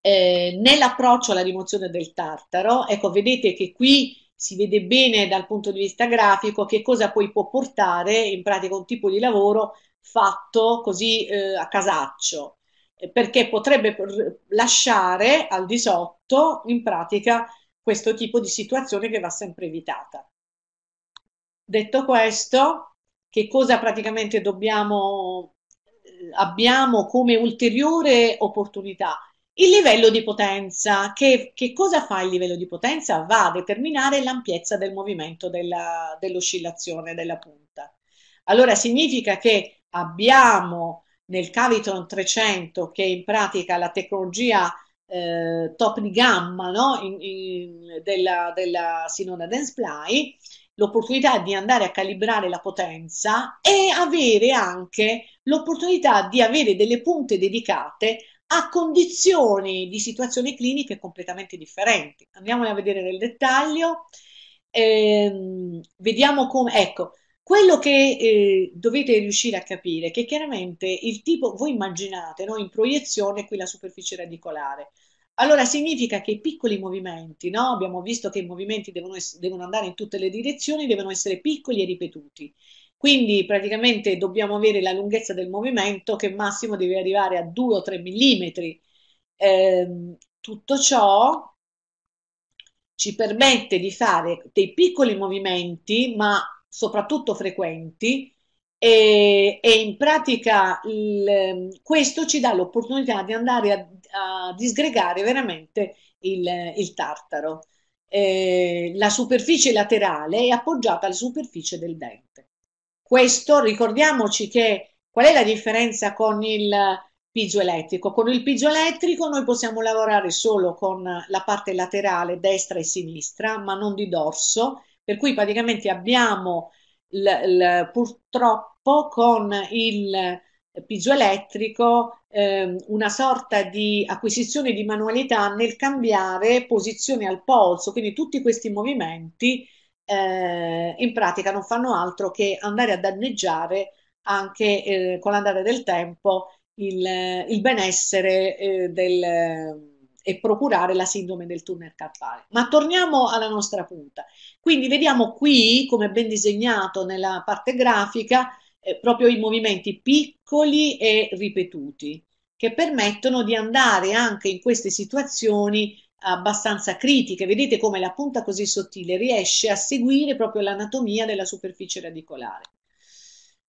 B: eh, nell'approccio alla rimozione del tartaro, ecco, vedete che qui si vede bene dal punto di vista grafico che cosa poi può portare in pratica un tipo di lavoro fatto così eh, a casaccio, eh, perché potrebbe lasciare al di sotto in pratica questo tipo di situazione che va sempre evitata. Detto questo, che cosa praticamente dobbiamo eh, abbiamo come ulteriore opportunità il livello di potenza, che, che, cosa fa il livello di potenza? Va a determinare l'ampiezza del movimento della, dell'oscillazione della punta. Allora significa che abbiamo nel Caviton 300, che è in pratica la tecnologia eh, top di gamma no? in, in, della, della Sinona Denseply, l'opportunità di andare a calibrare la potenza e avere anche l'opportunità di avere delle punte dedicate a condizioni di situazioni cliniche completamente differenti. Andiamone a vedere nel dettaglio. Ehm, vediamo come, ecco, quello che eh, dovete riuscire a capire è che chiaramente il tipo, voi immaginate no, in proiezione qui la superficie radicolare. Allora significa che i piccoli movimenti, no? abbiamo visto che i movimenti devono, devono andare in tutte le direzioni, devono essere piccoli e ripetuti. Quindi praticamente dobbiamo avere la lunghezza del movimento che massimo deve arrivare a 2 o 3 mm. Eh, tutto ciò ci permette di fare dei piccoli movimenti, ma soprattutto frequenti, e, e in pratica il, ehm, questo ci dà l'opportunità di andare a, a disgregare veramente il, il tartaro. Eh, la superficie laterale è appoggiata alla superficie del dente. Questo ricordiamoci che qual è la differenza con il piezoelettrico? Con il piezoelettrico noi possiamo lavorare solo con la parte laterale destra e sinistra, ma non di dorso, per cui praticamente abbiamo l, l, purtroppo con il piezoelettrico ehm, una sorta di acquisizione di manualità nel cambiare posizione al polso, quindi tutti questi movimenti eh, in pratica non fanno altro che andare a danneggiare anche eh, con l'andare del tempo il, il benessere eh, del, e procurare la sindrome del tunnel carpale. Ma torniamo alla nostra punta. Quindi vediamo qui, come ben disegnato nella parte grafica, eh, proprio i movimenti piccoli e ripetuti che permettono di andare anche in queste situazioni abbastanza critiche. Vedete come la punta così sottile riesce a seguire proprio l'anatomia della superficie radicolare.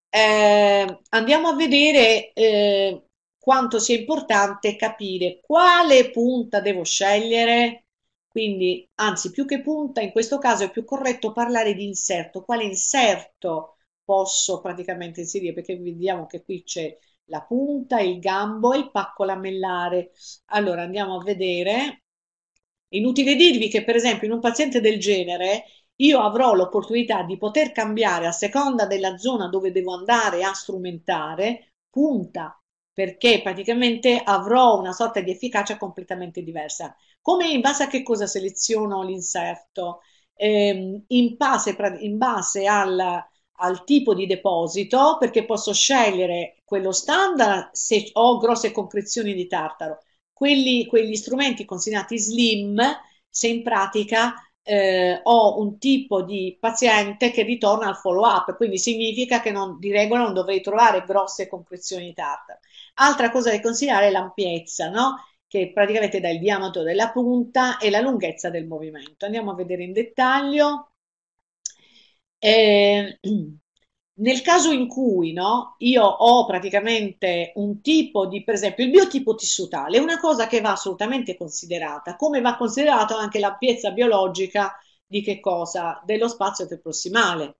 B: Eh, andiamo a vedere eh, quanto sia importante capire quale punta devo scegliere. Quindi, anzi, più che punta, in questo caso è più corretto parlare di inserto. Quale inserto posso praticamente inserire? Perché vediamo che qui c'è la punta, il gambo e il pacco lamellare. Allora, andiamo a vedere Inutile dirvi che, per esempio, in un paziente del genere io avrò l'opportunità di poter cambiare a seconda della zona dove devo andare a strumentare punta, perché praticamente avrò una sorta di efficacia completamente diversa. Come in base a che cosa seleziono l'inserto? Eh, in base, in base al, al tipo di deposito, perché posso scegliere quello standard se ho grosse concrezioni di tartaro quelli, quegli strumenti considerati slim, se in pratica eh, ho un tipo di paziente che ritorna al follow up, quindi significa che non, di regola non dovrei trovare grosse concrezioni tartare. Altra cosa da considerare è l'ampiezza, no? che praticamente dà il diametro della punta e la lunghezza del movimento. Andiamo a vedere in dettaglio. Eh, *clears throat* nel caso in cui no, io ho praticamente un tipo di, per esempio, il biotipo tessutale, è una cosa che va assolutamente considerata, come va considerata anche l'ampiezza biologica di che cosa? Dello spazio prossimale.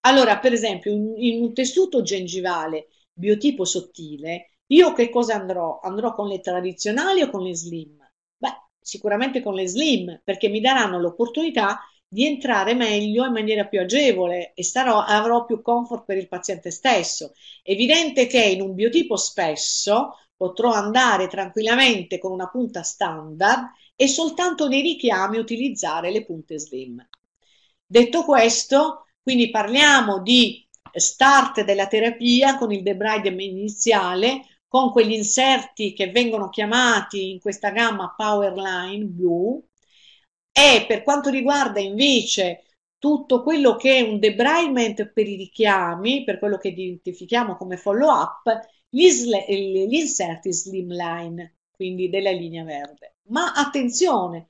B: Allora, per esempio, in, un tessuto gengivale biotipo sottile, io che cosa andrò? Andrò con le tradizionali o con le slim? Beh, sicuramente con le slim, perché mi daranno l'opportunità di entrare meglio in maniera più agevole e starò, avrò più comfort per il paziente stesso. Evidente che in un biotipo spesso potrò andare tranquillamente con una punta standard e soltanto nei richiami utilizzare le punte slim. Detto questo, quindi parliamo di start della terapia con il debride iniziale, con quegli inserti che vengono chiamati in questa gamma Powerline blu, e per quanto riguarda invece tutto quello che è un debridement per i richiami, per quello che identifichiamo come follow up, gli, gli inserti slimline, quindi della linea verde. Ma attenzione,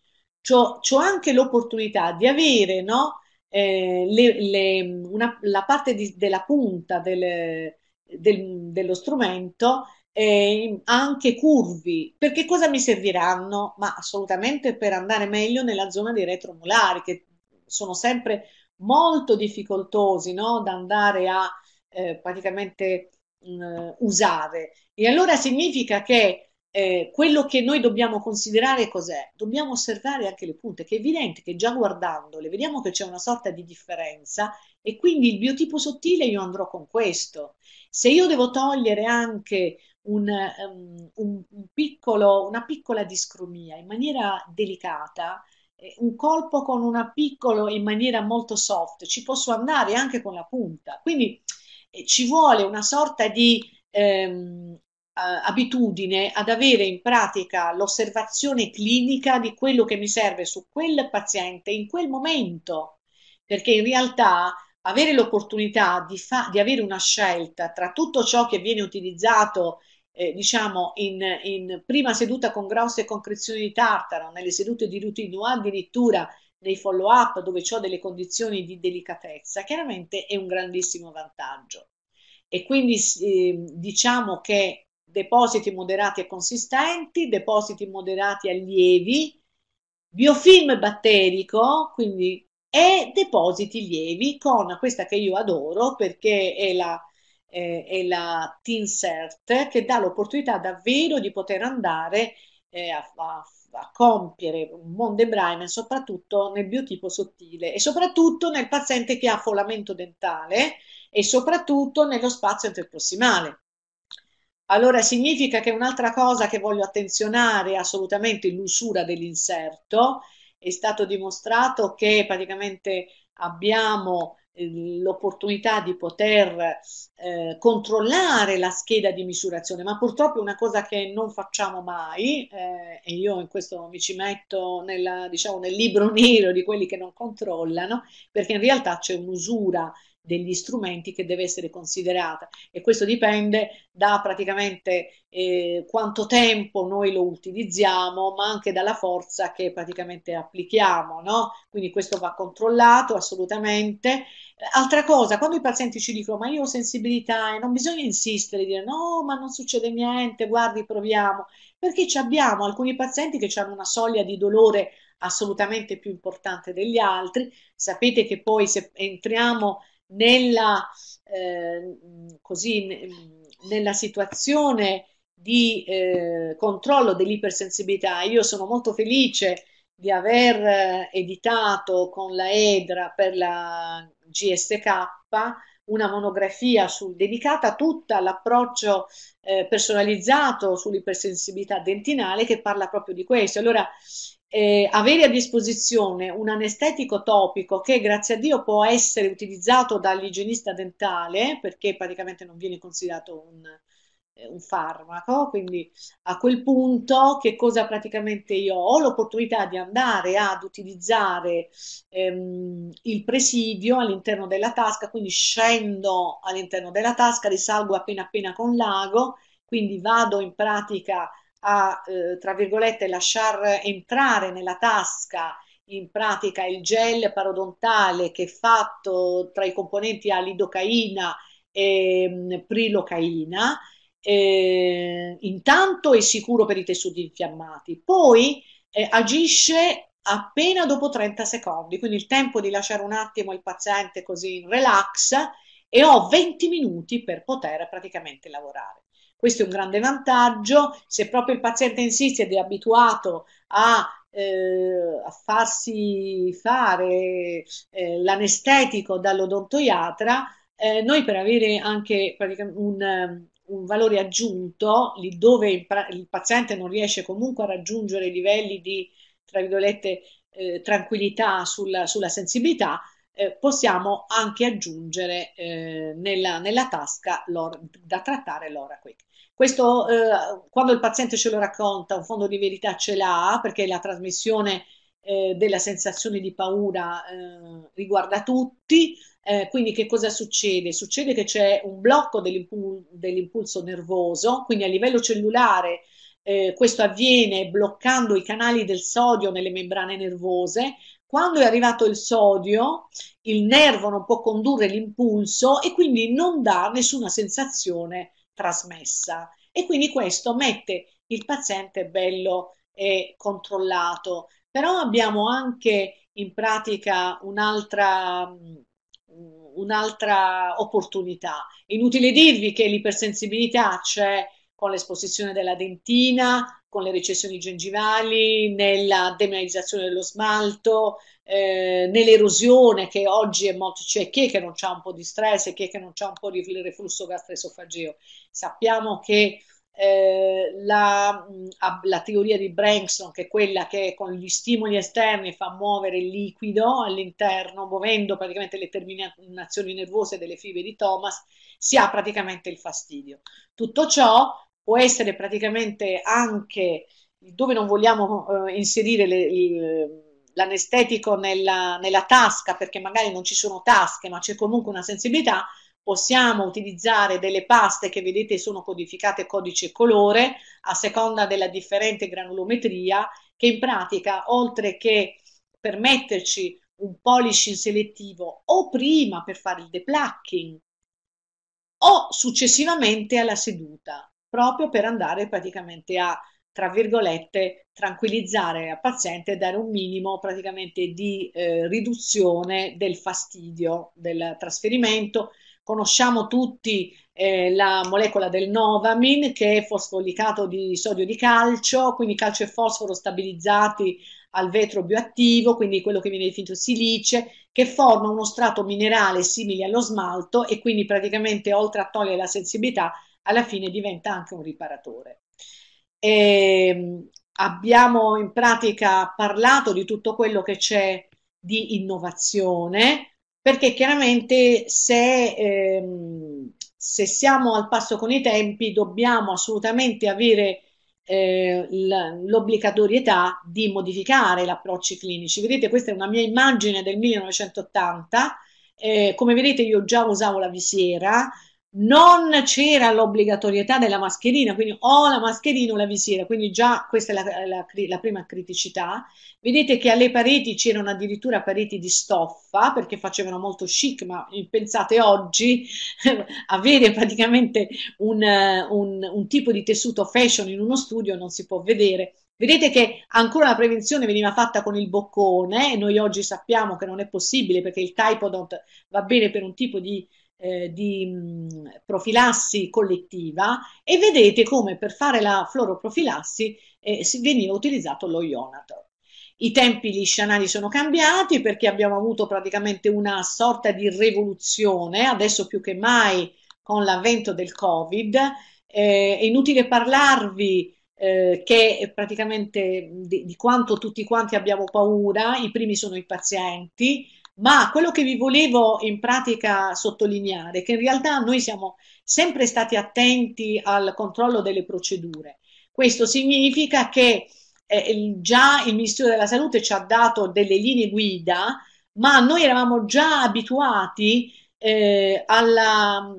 B: ho anche l'opportunità di avere no, eh, le, le, una, la parte di, della punta del, del, dello strumento eh, anche curvi, perché cosa mi serviranno? Ma assolutamente per andare meglio nella zona dei retromolari, che sono sempre molto difficoltosi no? da andare a eh, praticamente mh, mm, usare. E allora significa che eh, quello che noi dobbiamo considerare cos'è? Dobbiamo osservare anche le punte, che è evidente che già guardandole vediamo che c'è una sorta di differenza e quindi il biotipo sottile io andrò con questo. Se io devo togliere anche un, um, un, piccolo, una piccola discromia in maniera delicata, eh, un colpo con una piccola in maniera molto soft, ci posso andare anche con la punta. Quindi eh, ci vuole una sorta di ehm, abitudine ad avere in pratica l'osservazione clinica di quello che mi serve su quel paziente in quel momento, perché in realtà avere l'opportunità di, fa- di avere una scelta tra tutto ciò che viene utilizzato eh, diciamo in, in, prima seduta con grosse concrezioni di tartaro, nelle sedute di routine o addirittura nei follow up dove ho delle condizioni di delicatezza, chiaramente è un grandissimo vantaggio. E quindi eh, diciamo che depositi moderati e consistenti, depositi moderati e lievi, biofilm batterico, quindi e depositi lievi con questa che io adoro perché è la eh, e la T-insert che dà l'opportunità davvero di poter andare eh, a, a, a, compiere un monde Mondebrime soprattutto nel biotipo sottile e soprattutto nel paziente che ha affollamento dentale e soprattutto nello spazio interprossimale. Allora significa che un'altra cosa che voglio attenzionare è assolutamente l'usura dell'inserto. È stato dimostrato che praticamente abbiamo l'opportunità di poter eh, controllare la scheda di misurazione, ma purtroppo è una cosa che non facciamo mai eh, e io in questo mi ci metto nella, diciamo, nel libro *laughs* nero di quelli che non controllano, perché in realtà c'è un'usura degli strumenti che deve essere considerata e questo dipende da praticamente eh, quanto tempo noi lo utilizziamo ma anche dalla forza che praticamente applichiamo no? quindi questo va controllato assolutamente altra cosa quando i pazienti ci dicono ma io ho sensibilità e non bisogna insistere dire no ma non succede niente guardi proviamo perché ci abbiamo alcuni pazienti che hanno una soglia di dolore assolutamente più importante degli altri sapete che poi se entriamo nella, eh, così, nella situazione di eh, controllo dell'ipersensibilità. Io sono molto felice di aver eh, editato con la EDRA per la GSK una monografia sul, dedicata tutta all'approccio eh, personalizzato sull'ipersensibilità dentinale che parla proprio di questo. Allora eh, avere a disposizione un anestetico topico che grazie a Dio può essere utilizzato dall'igienista dentale perché praticamente non viene considerato un, eh, un farmaco, quindi a quel punto che cosa praticamente io ho l'opportunità di andare ad utilizzare ehm, il presidio all'interno della tasca, quindi scendo all'interno della tasca, risalgo appena appena con l'ago, quindi vado in pratica a a, eh, tra virgolette, lasciar entrare nella tasca in pratica il gel parodontale che è fatto tra i componenti alidocaina e mm, prilocaina, eh, intanto è sicuro per i tessuti infiammati, poi eh, agisce appena dopo 30 secondi, quindi il tempo di lasciare un attimo il paziente così in relax e ho 20 minuti per poter praticamente lavorare. Questo è un grande vantaggio. Se proprio il paziente insiste ed è abituato a, eh, a farsi fare eh, l'anestetico dall'odontoiatra, eh, noi per avere anche un, eh, un, valore aggiunto, lì dove il, il, paziente non riesce comunque a raggiungere livelli di, tra virgolette, eh, tranquillità sulla, sulla sensibilità, eh, possiamo anche aggiungere eh, nella, nella, tasca da trattare l'ora quick. Questo, eh, quando il paziente ce lo racconta, un fondo di verità ce l'ha perché la trasmissione eh, della sensazione di paura eh, riguarda tutti. Eh, quindi che cosa succede? Succede che c'è un blocco dell'impul- dell'impulso nervoso, quindi a livello cellulare eh, questo avviene bloccando i canali del sodio nelle membrane nervose, quando è arrivato il sodio, il nervo non può condurre l'impulso e quindi non dà nessuna sensazione trasmessa e quindi questo mette il paziente bello e controllato. Però abbiamo anche in pratica un'altra, mm, un'altra opportunità. Inutile dirvi che l'ipersensibilità c'è con l'esposizione della dentina, con le recessioni gengivali, nella demineralizzazione dello smalto, eh, nell'erosione che oggi è molto, cioè chi è che non ha un po' di stress e chi è che non ha un po' di reflusso gastroesofageo. Sappiamo che eh, la, la, teoria di Branson, che è quella che con gli stimoli esterni fa muovere il liquido all'interno, muovendo praticamente le terminazioni nervose delle fibre di Thomas, si ha praticamente il fastidio. Tutto ciò può essere praticamente anche dove non vogliamo eh, inserire le, le l'anestetico nella, nella tasca, perché magari non ci sono tasche, ma c'è comunque una sensibilità, possiamo utilizzare delle paste che vedete sono codificate codice colore a seconda della differente granulometria che in pratica oltre che permetterci un polishing selettivo o prima per fare il deplacking o successivamente alla seduta proprio per andare praticamente a tra virgolette, tranquillizzare il paziente e dare un minimo praticamente di eh, riduzione del fastidio del trasferimento. Conosciamo tutti eh, la molecola del Novamin che è fosfolicato di sodio di calcio, quindi calcio e fosforo stabilizzati al vetro bioattivo, quindi quello che viene definito silice, che forma uno strato minerale simile allo smalto e quindi praticamente oltre a togliere la sensibilità, alla fine diventa anche un riparatore. E ehm, abbiamo in pratica parlato di tutto quello che c'è di innovazione, perché chiaramente se, ehm, se siamo al passo con i tempi dobbiamo assolutamente avere eh, l'obbligatorietà di modificare gli approcci clinici. Vedete, questa è una mia immagine del 1980. Eh, come vedete io già usavo la visiera, non c'era l'obbligatorietà della mascherina, quindi o la mascherina o la visiera, quindi già questa è la, la, la, prima criticità. Vedete che alle pareti c'erano addirittura pareti di stoffa perché facevano molto chic, ma pensate oggi *laughs* avere praticamente un, un, un tipo di tessuto fashion in uno studio non si può vedere. Vedete che ancora la prevenzione veniva fatta con il boccone e noi oggi sappiamo che non è possibile perché il typodont va bene per un tipo di eh, di profilassi collettiva e vedete come per fare la fluoroprofilassi eh, veniva utilizzato lo ionator. I tempi liscianali sono cambiati perché abbiamo avuto praticamente una sorta di rivoluzione, adesso più che mai con l'avvento del Covid. Eh, è inutile parlarvi eh, che praticamente di, di, quanto tutti quanti abbiamo paura, i primi sono i pazienti, ma quello che vi volevo in pratica sottolineare è che in realtà noi siamo sempre stati attenti al controllo delle procedure. Questo significa che eh, già il Ministero della Salute ci ha dato delle linee guida, ma noi eravamo già abituati eh, alla,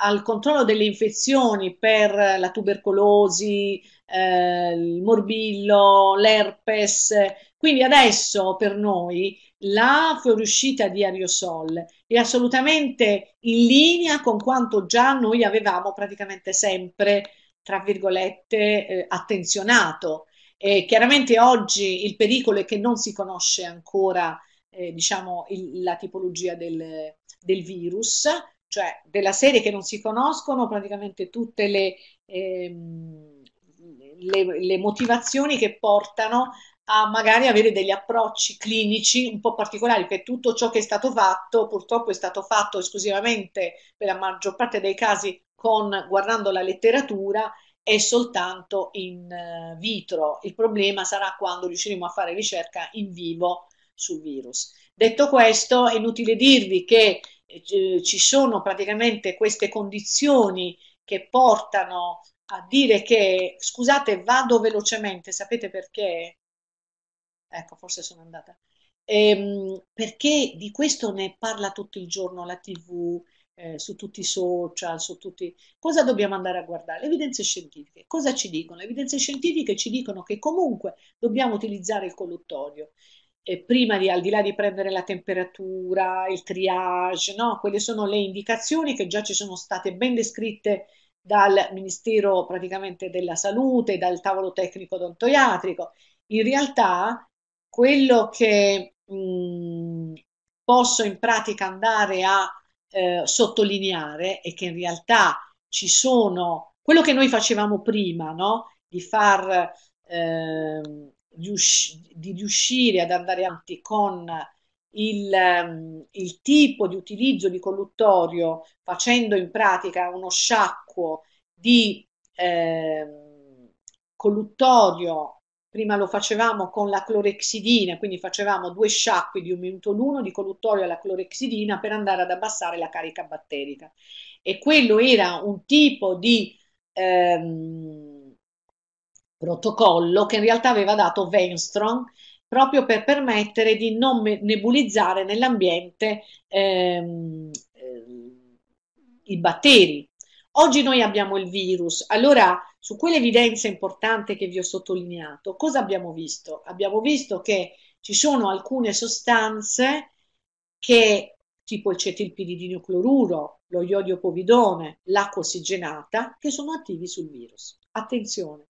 B: al controllo delle infezioni per la tubercolosi, eh, il morbillo, l'herpes. Quindi adesso per noi la fuoriuscita di aerosol è assolutamente in linea con quanto già noi avevamo praticamente sempre, tra virgolette, eh, attenzionato. E chiaramente oggi il pericolo è che non si conosce ancora eh, diciamo, il, la tipologia del, del, virus, cioè della serie che non si conoscono praticamente tutte le... Ehm, le, le, motivazioni che portano a magari avere degli approcci clinici un po' particolari, perché tutto ciò che è stato fatto purtroppo è stato fatto esclusivamente per la maggior parte dei casi con, guardando la letteratura è soltanto in eh, vitro. Il problema sarà quando riusciremo a fare ricerca in vivo sul virus. Detto questo, è inutile dirvi che eh, ci sono praticamente queste condizioni che portano a dire che, scusate, vado velocemente, sapete perché? ecco forse sono andata, ehm, perché di questo ne parla tutto il giorno la tv, eh, su tutti i social, su tutti... Cosa dobbiamo andare a guardare? Le evidenze scientifiche. Cosa ci dicono? Le evidenze scientifiche ci dicono che comunque dobbiamo utilizzare il colluttorio. Eh, prima di, al di là di prendere la temperatura, il triage, no? quelle sono le indicazioni che già ci sono state ben descritte dal Ministero praticamente della Salute, dal tavolo tecnico odontoiatrico. In realtà quello che mh, mm, posso in pratica andare a eh, sottolineare è che in realtà ci sono quello che noi facevamo prima, no? di far eh, di riuscire ad andare avanti con il, ehm, il, tipo di utilizzo di colluttorio facendo in pratica uno sciacquo di eh, colluttorio prima lo facevamo con la clorexidina, quindi facevamo due sciacqui di un minuto l'uno di colluttorio alla clorexidina per andare ad abbassare la carica batterica. E quello era un tipo di ehm, protocollo che in realtà aveva dato Wenstrom proprio per permettere di non nebulizzare nell'ambiente ehm, ehm i batteri Oggi noi abbiamo il virus, allora su quell'evidenza importante che vi ho sottolineato, cosa abbiamo visto? Abbiamo visto che ci sono alcune sostanze che, tipo il cetilpididinio cloruro, lo iodio povidone, l'acqua ossigenata, che sono attivi sul virus. Attenzione,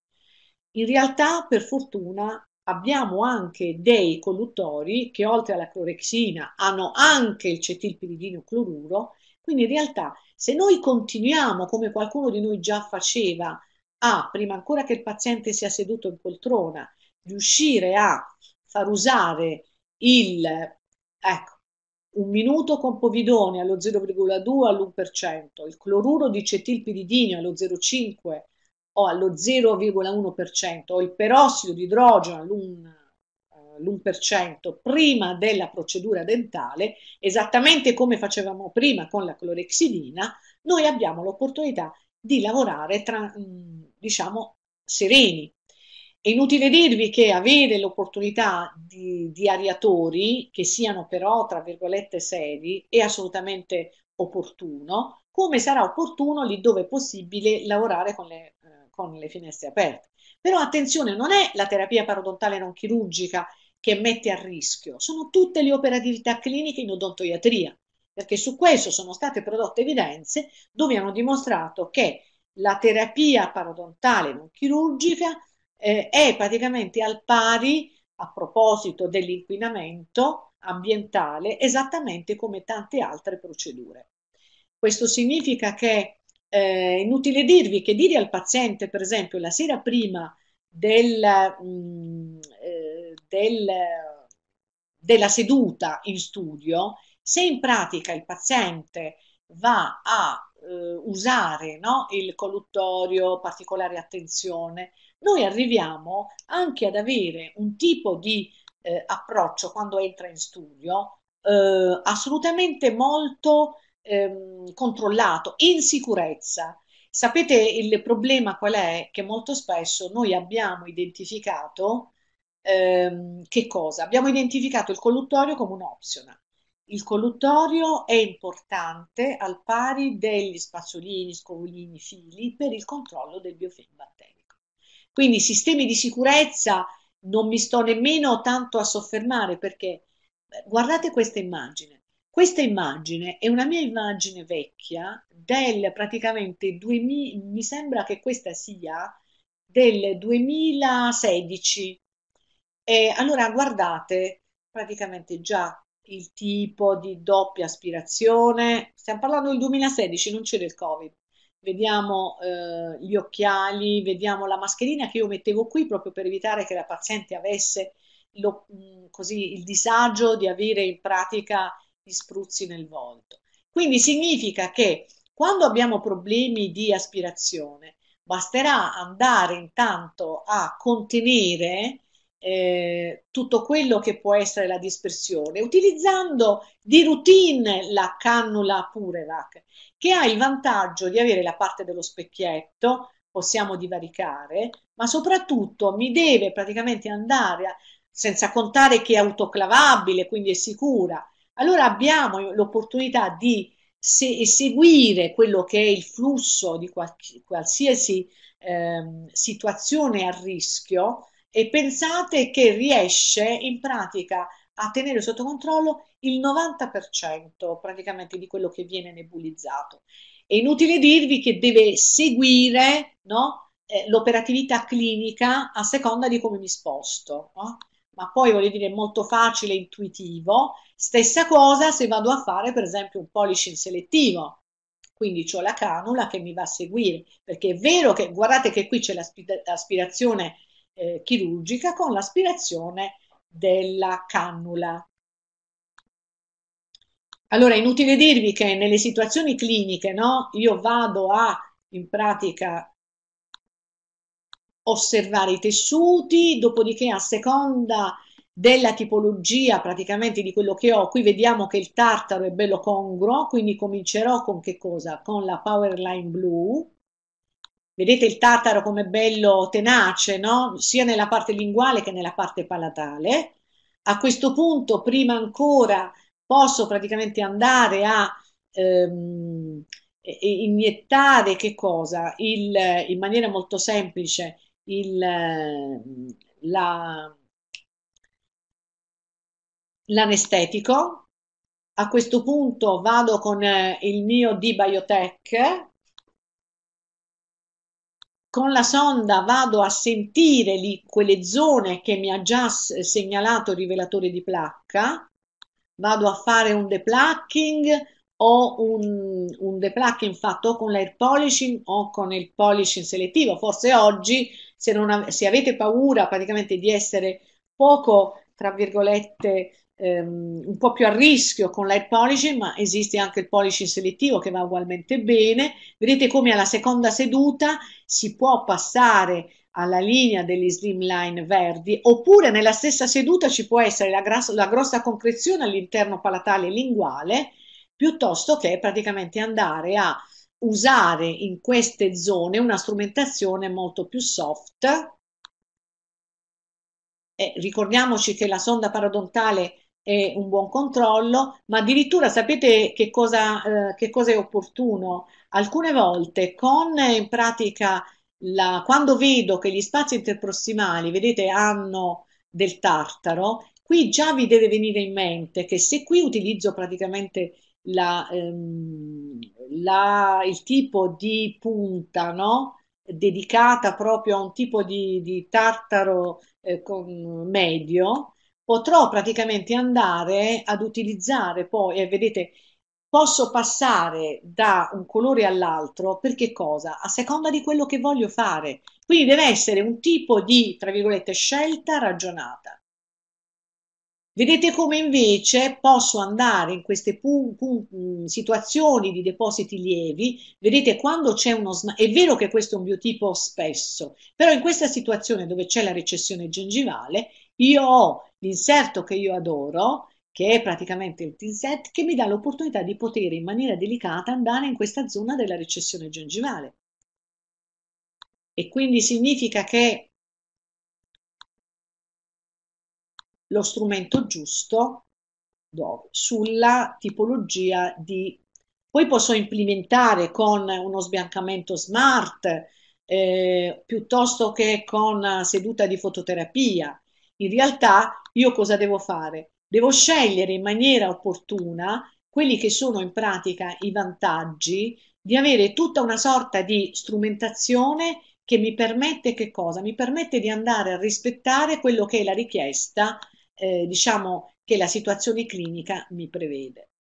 B: in realtà per fortuna abbiamo anche dei colluttori che oltre alla clorexina hanno anche il cetilpiridinio cloruro, quindi in realtà se noi continuiamo, come qualcuno di noi già faceva, a, prima ancora che il paziente sia seduto in poltrona, riuscire a far usare il, ecco, un minuto con povidone allo 0,2 all'1%, il cloruro di cetilpiridinio allo 0,5 o allo 0,1%, o il perossido di idrogeno all'1%, l'1% prima della procedura dentale, esattamente come facevamo prima con la clorexidina, noi abbiamo l'opportunità di lavorare tra, mm, diciamo sereni. È inutile dirvi che avere l'opportunità di, di ariatori che siano però tra virgolette seri è assolutamente opportuno, come sarà opportuno lì dove è possibile lavorare con le, eh, con le finestre aperte. Però attenzione, non è la terapia parodontale non chirurgica che mette a rischio sono tutte le operatività cliniche in odontoiatria, perché su questo sono state prodotte evidenze dove hanno dimostrato che la terapia parodontale non chirurgica eh, è praticamente al pari, a proposito dell'inquinamento ambientale, esattamente come tante altre procedure. Questo significa che eh, è inutile dirvi che dire al paziente, per esempio, la sera prima del, mh, mm, eh, del, della seduta in studio, se in pratica il paziente va a eh, usare no, il colluttorio, particolare attenzione, noi arriviamo anche ad avere un tipo di eh, approccio quando entra in studio eh, assolutamente molto ehm, controllato, in sicurezza. Sapete il problema qual è? Che molto spesso noi abbiamo identificato ehm, che cosa? Abbiamo identificato il colluttorio come un optional. Il colluttorio è importante al pari degli spazzolini, scovolini, fili per il controllo del biofilm batterico. Quindi sistemi di sicurezza non mi sto nemmeno tanto a soffermare perché guardate questa immagine. Questa immagine è una mia immagine vecchia del praticamente 2000, mi sembra che questa sia del 2016, e allora guardate praticamente già il tipo di doppia aspirazione, stiamo parlando del 2016, non c'era il Covid, vediamo eh, gli occhiali, vediamo la mascherina che io mettevo qui proprio per evitare che la paziente avesse lo, mh, mm, così, il disagio di avere in pratica gli spruzzi nel volto. Quindi significa che quando abbiamo problemi di aspirazione, basterà andare intanto a contenere eh, tutto quello che può essere la dispersione, utilizzando di routine la cannula Purevac, che ha il vantaggio di avere la parte dello specchietto, possiamo divaricare, ma soprattutto mi deve praticamente andare, a, senza contare che è autoclavabile, quindi è sicura. Allora abbiamo l'opportunità di se, seguire quello che è il flusso di qualsiasi eh, situazione a rischio, e pensate che riesce in pratica a tenere sotto controllo il 90% praticamente di quello che viene nebulizzato. È inutile dirvi che deve seguire no, eh, l'operatività clinica a seconda di come mi sposto. No? ma poi voglio dire è molto facile e intuitivo. Stessa cosa se vado a fare per esempio un polishing selettivo, quindi ho la canula che mi va a seguire, perché è vero che guardate che qui c'è l'aspirazione eh, chirurgica con l'aspirazione della cannula. Allora, è inutile dirvi che nelle situazioni cliniche, no, io vado a in pratica osservare i tessuti, dopodiché a seconda della tipologia praticamente di quello che ho, qui vediamo che il tartaro è bello congruo, quindi comincerò con che cosa? Con la Powerline blu, Vedete il tartaro come bello tenace, no? sia nella parte linguale che nella parte palatale. A questo punto, prima ancora, posso praticamente andare a ehm, iniettare che cosa? Il, in maniera molto semplice il, la, l'anestetico. A questo punto vado con eh, il mio D-Biotech con la sonda vado a sentire lì quelle zone che mi ha già segnalato il rivelatore di placca, vado a fare un deplacking o un, un deplacking fatto con l'air polishing o con il polishing selettivo. Forse oggi, se, non, se avete paura praticamente di essere poco, tra virgolette, ehm, un po' più a rischio con l'air polishing, ma esiste anche il polishing selettivo che va ugualmente bene. Vedete come alla seconda seduta si può passare alla linea degli slimline verdi, oppure nella stessa seduta ci può essere la, grasso, la grossa concrezione all'interno palatale e linguale, piuttosto che praticamente andare a usare in queste zone una strumentazione molto più soft. E ricordiamoci che la sonda parodontale e un buon controllo, ma addirittura sapete che cosa, eh, che cosa è opportuno? Alcune volte con eh, in pratica la, quando vedo che gli spazi interprossimali, vedete, hanno del tartaro, qui già vi deve venire in mente che se qui utilizzo praticamente la, ehm, la, il tipo di punta no? dedicata proprio a un tipo di, di tartaro eh, con, medio, potrò praticamente andare ad utilizzare poi, e eh, vedete, posso passare da un colore all'altro perché cosa? A seconda di quello che voglio fare. Quindi deve essere un tipo di, tra virgolette, scelta ragionata. Vedete come invece posso andare in queste mm, situazioni di depositi lievi, vedete quando c'è uno sma- è vero che questo è un biotipo spesso, però in questa situazione dove c'è la recessione gengivale io ho l'inserto che io adoro, che è praticamente il tinset, che mi dà l'opportunità di poter in maniera delicata andare in questa zona della recessione gengivale. E quindi significa che lo strumento giusto do, sulla tipologia di... Poi posso implementare con uno sbiancamento smart eh, piuttosto che con seduta di fototerapia in realtà io cosa devo fare? Devo scegliere in maniera opportuna quelli che sono in pratica i vantaggi di avere tutta una sorta di strumentazione che mi permette che cosa? Mi permette di andare a rispettare quello che è la richiesta, eh, diciamo, che la situazione clinica mi prevede.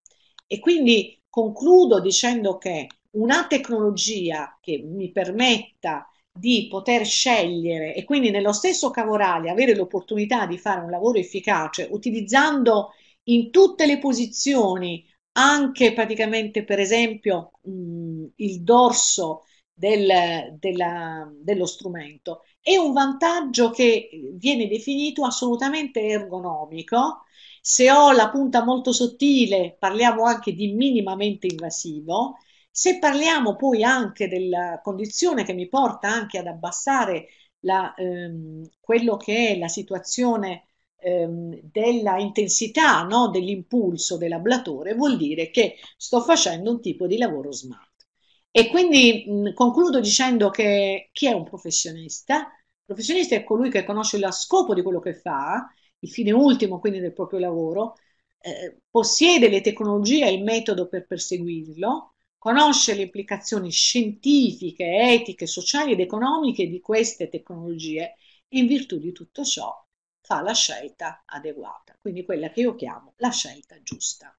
B: E quindi concludo dicendo che una tecnologia che mi permetta di poter scegliere e quindi nello stesso cavorale avere l'opportunità di fare un lavoro efficace utilizzando in tutte le posizioni anche praticamente per esempio mh, mm, il dorso del, della, dello strumento è un vantaggio che viene definito assolutamente ergonomico se ho la punta molto sottile parliamo anche di minimamente invasivo se parliamo poi anche della condizione che mi porta anche ad abbassare la, ehm, quello che è la situazione ehm, della intensità no? dell'impulso dell'ablatore, vuol dire che sto facendo un tipo di lavoro smart. E quindi mh, concludo dicendo che chi è un professionista? Il professionista è colui che conosce lo scopo di quello che fa, il fine ultimo quindi del proprio lavoro, eh, possiede le tecnologie e il metodo per perseguirlo, conosce le implicazioni scientifiche, etiche, sociali ed economiche di queste tecnologie e in virtù di tutto ciò fa la scelta adeguata, quindi quella che io chiamo la scelta giusta.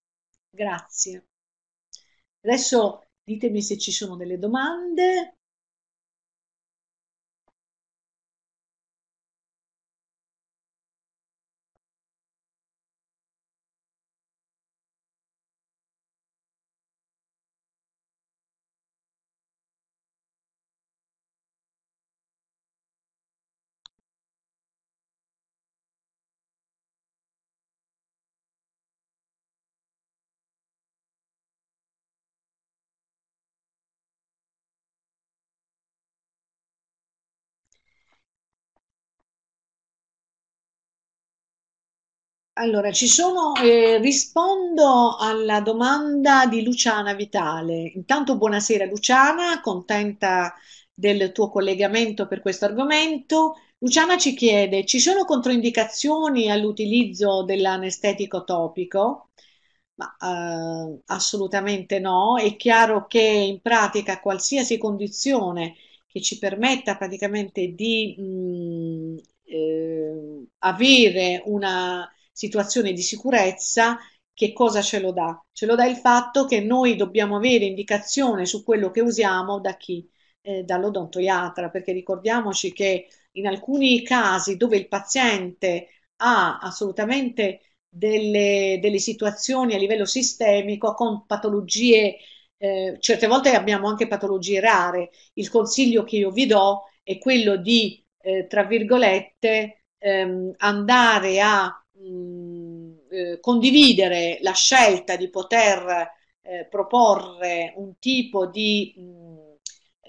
B: Grazie. Adesso ditemi se ci sono delle domande. Allora, ci sono, eh, rispondo alla domanda di Luciana Vitale. Intanto buonasera Luciana, contenta del tuo collegamento per questo argomento. Luciana ci chiede, ci sono controindicazioni all'utilizzo dell'anestetico topico? Ma, eh, assolutamente no, è chiaro che in pratica qualsiasi condizione che ci permetta praticamente di mh, mm, eh, avere una situazione di sicurezza, che cosa ce lo dà? Ce lo dà il fatto che noi dobbiamo avere indicazione su quello che usiamo da chi? Eh, dall'odontoiatra, perché ricordiamoci che in alcuni casi dove il paziente ha assolutamente delle, delle situazioni a livello sistemico con patologie eh, certe volte abbiamo anche patologie rare. Il consiglio che io vi do è quello di, eh, tra virgolette, ehm, andare a mh, mm, eh, condividere la scelta di poter eh, proporre un tipo di mh, mm,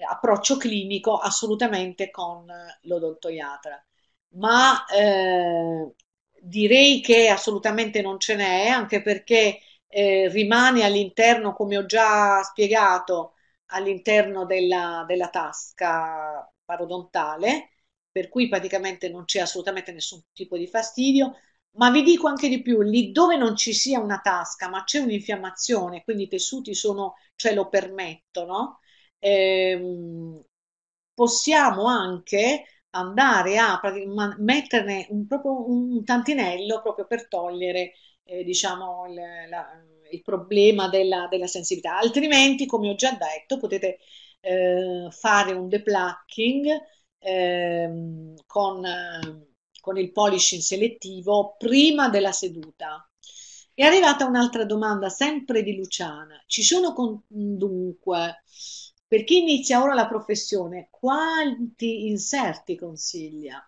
B: approccio clinico assolutamente con l'odontoiatra. Ma eh, direi che assolutamente non ce n'è, anche perché eh, rimane all'interno, come ho già spiegato, all'interno della, della, tasca parodontale, per cui praticamente non c'è assolutamente nessun tipo di fastidio. Ma vi dico anche di più, lì dove non ci sia una tasca, ma c'è un'infiammazione, quindi i tessuti sono, ce cioè lo permettono, ehm, possiamo anche andare a metterne un, proprio, un, tantinello proprio per togliere eh, diciamo, il, la, il problema della, della, sensibilità. Altrimenti, come ho già detto, potete eh, fare un deplacking eh, con ehm, con il polishing selettivo prima della seduta. È arrivata un'altra domanda, sempre di Luciana. Ci sono con... dunque, per chi inizia ora la professione, quanti inserti consiglia?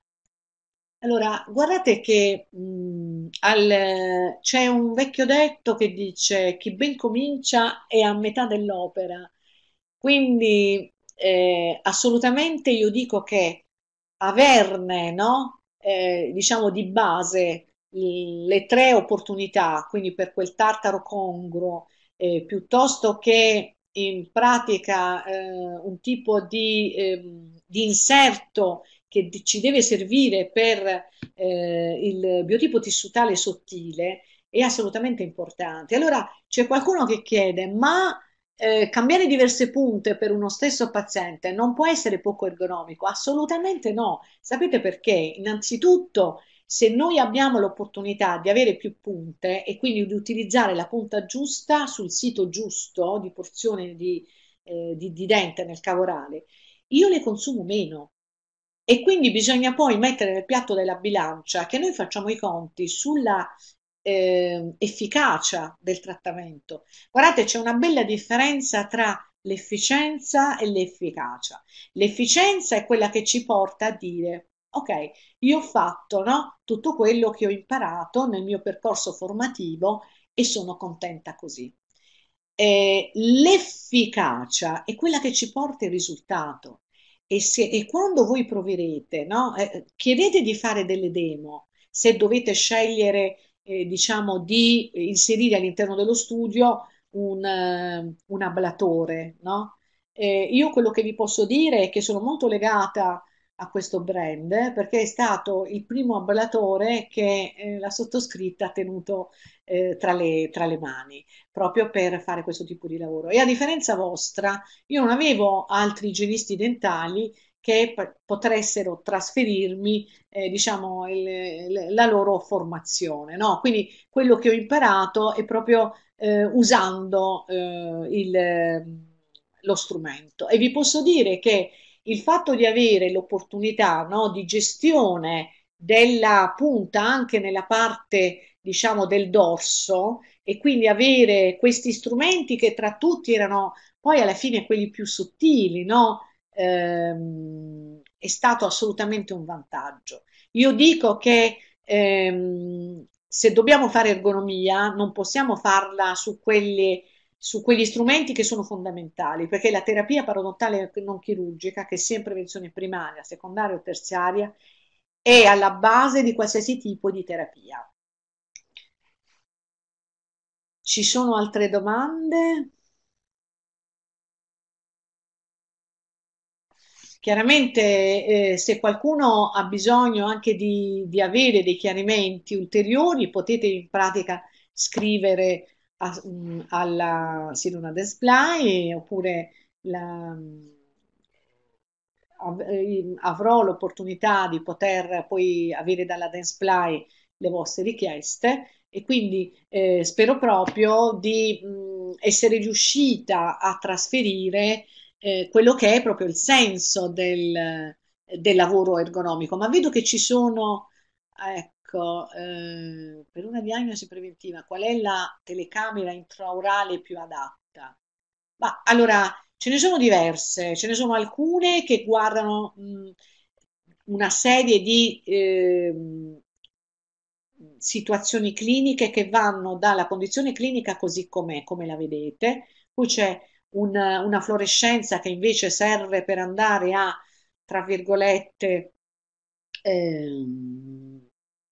B: Allora, guardate che mh, al, c'è un vecchio detto che dice chi ben comincia è a metà dell'opera, quindi eh, assolutamente io dico che averne no, eh, diciamo di base le tre opportunità, quindi per quel tartaro congruo, eh, piuttosto che in pratica eh, un tipo di, eh, di, inserto che ci deve servire per eh, il biotipo tissutale sottile, è assolutamente importante. Allora c'è qualcuno che chiede, ma eh, cambiare diverse punte per uno stesso paziente non può essere poco ergonomico, assolutamente no. Sapete perché? Innanzitutto, se noi abbiamo l'opportunità di avere più punte e quindi di utilizzare la punta giusta sul sito giusto di porzione di, eh, di, di dente nel cavorale, io le consumo meno. E quindi bisogna poi mettere nel piatto della bilancia che noi facciamo i conti sulla eh, efficacia del trattamento. Guardate, c'è una bella differenza tra l'efficienza e l'efficacia. L'efficienza è quella che ci porta a dire ok, io ho fatto no, tutto quello che ho imparato nel mio percorso formativo e sono contenta così. Eh, l'efficacia è quella che ci porta il risultato. E, se, e quando voi proverete, no, eh, chiedete di fare delle demo, se dovete scegliere eh, diciamo, di inserire all'interno dello studio un, eh, un ablatore. No? Eh, io quello che vi posso dire è che sono molto legata a questo brand eh, perché è stato il primo ablatore che eh, la sottoscritta ha tenuto eh, tra, le, tra, le, mani proprio per fare questo tipo di lavoro. E a differenza vostra, io non avevo altri igienisti dentali che potessero trasferirmi eh, diciamo, il, la loro formazione. No? Quindi quello che ho imparato è proprio eh, usando eh, il, lo strumento. E vi posso dire che il fatto di avere l'opportunità no, di gestione della punta anche nella parte diciamo del dorso e quindi avere questi strumenti che tra tutti erano poi alla fine quelli più sottili, no? ehm, è stato assolutamente un vantaggio. Io dico che ehm, se dobbiamo fare ergonomia non possiamo farla su quelli, su quegli strumenti che sono fondamentali, perché la terapia parodontale non chirurgica, che sia in prevenzione primaria, secondaria o terziaria, è alla base di qualsiasi tipo di terapia. Ci sono altre domande? Chiaramente eh, se qualcuno ha bisogno anche di, di, avere dei chiarimenti ulteriori potete in pratica scrivere a, mh, mm, alla Siruna Desplay oppure la, mm, av, eh, avrò l'opportunità di poter poi avere dalla Danceply le vostre richieste e quindi eh, spero proprio di mh, mm, essere riuscita a trasferire eh, quello che è proprio il senso del, del, lavoro ergonomico, ma vedo che ci sono, ecco, eh, per una diagnosi preventiva, qual è la telecamera intraorale più adatta? Ma allora, ce ne sono diverse, ce ne sono alcune che guardano mh, una serie di... Eh, situazioni cliniche che vanno dalla condizione clinica così com'è, come la vedete, poi c'è una, una fluorescenza che invece serve per andare a, tra virgolette, ehm,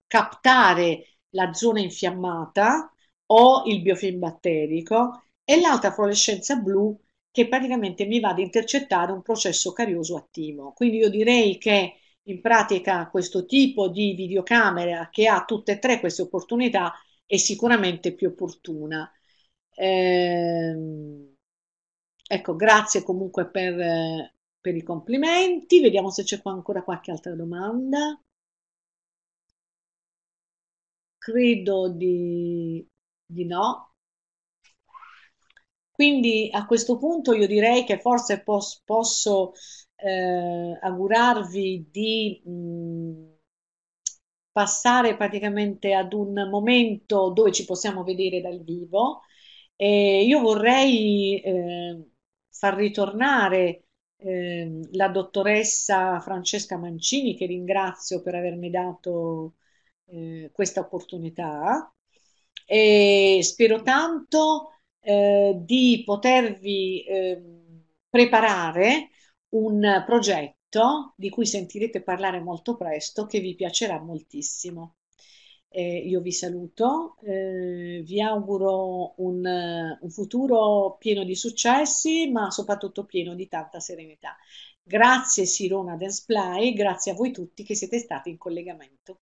B: captare la zona infiammata o il biofilm batterico e l'altra fluorescenza blu che praticamente mi va ad intercettare un processo carioso attivo. Quindi io direi che in pratica questo tipo di videocamera che ha tutte e tre queste opportunità è sicuramente più opportuna. Ehm, Ecco, grazie comunque per, eh, per i complimenti. Vediamo se c'è qua ancora qualche altra domanda. Credo di, di no. Quindi a questo punto io direi che forse pos posso eh, augurarvi di mh, mm, passare praticamente ad un momento dove ci possiamo vedere dal vivo. E io vorrei eh, far ritornare eh, la dottoressa Francesca Mancini, che ringrazio per avermi dato eh, questa opportunità e spero tanto eh, di potervi ehm, preparare un progetto di cui sentirete parlare molto presto che vi piacerà moltissimo. Eh, io vi saluto, eh, vi auguro un, un futuro pieno di successi, ma soprattutto pieno di tanta serenità. Grazie Sirona Danceply, grazie a voi tutti che siete stati in collegamento.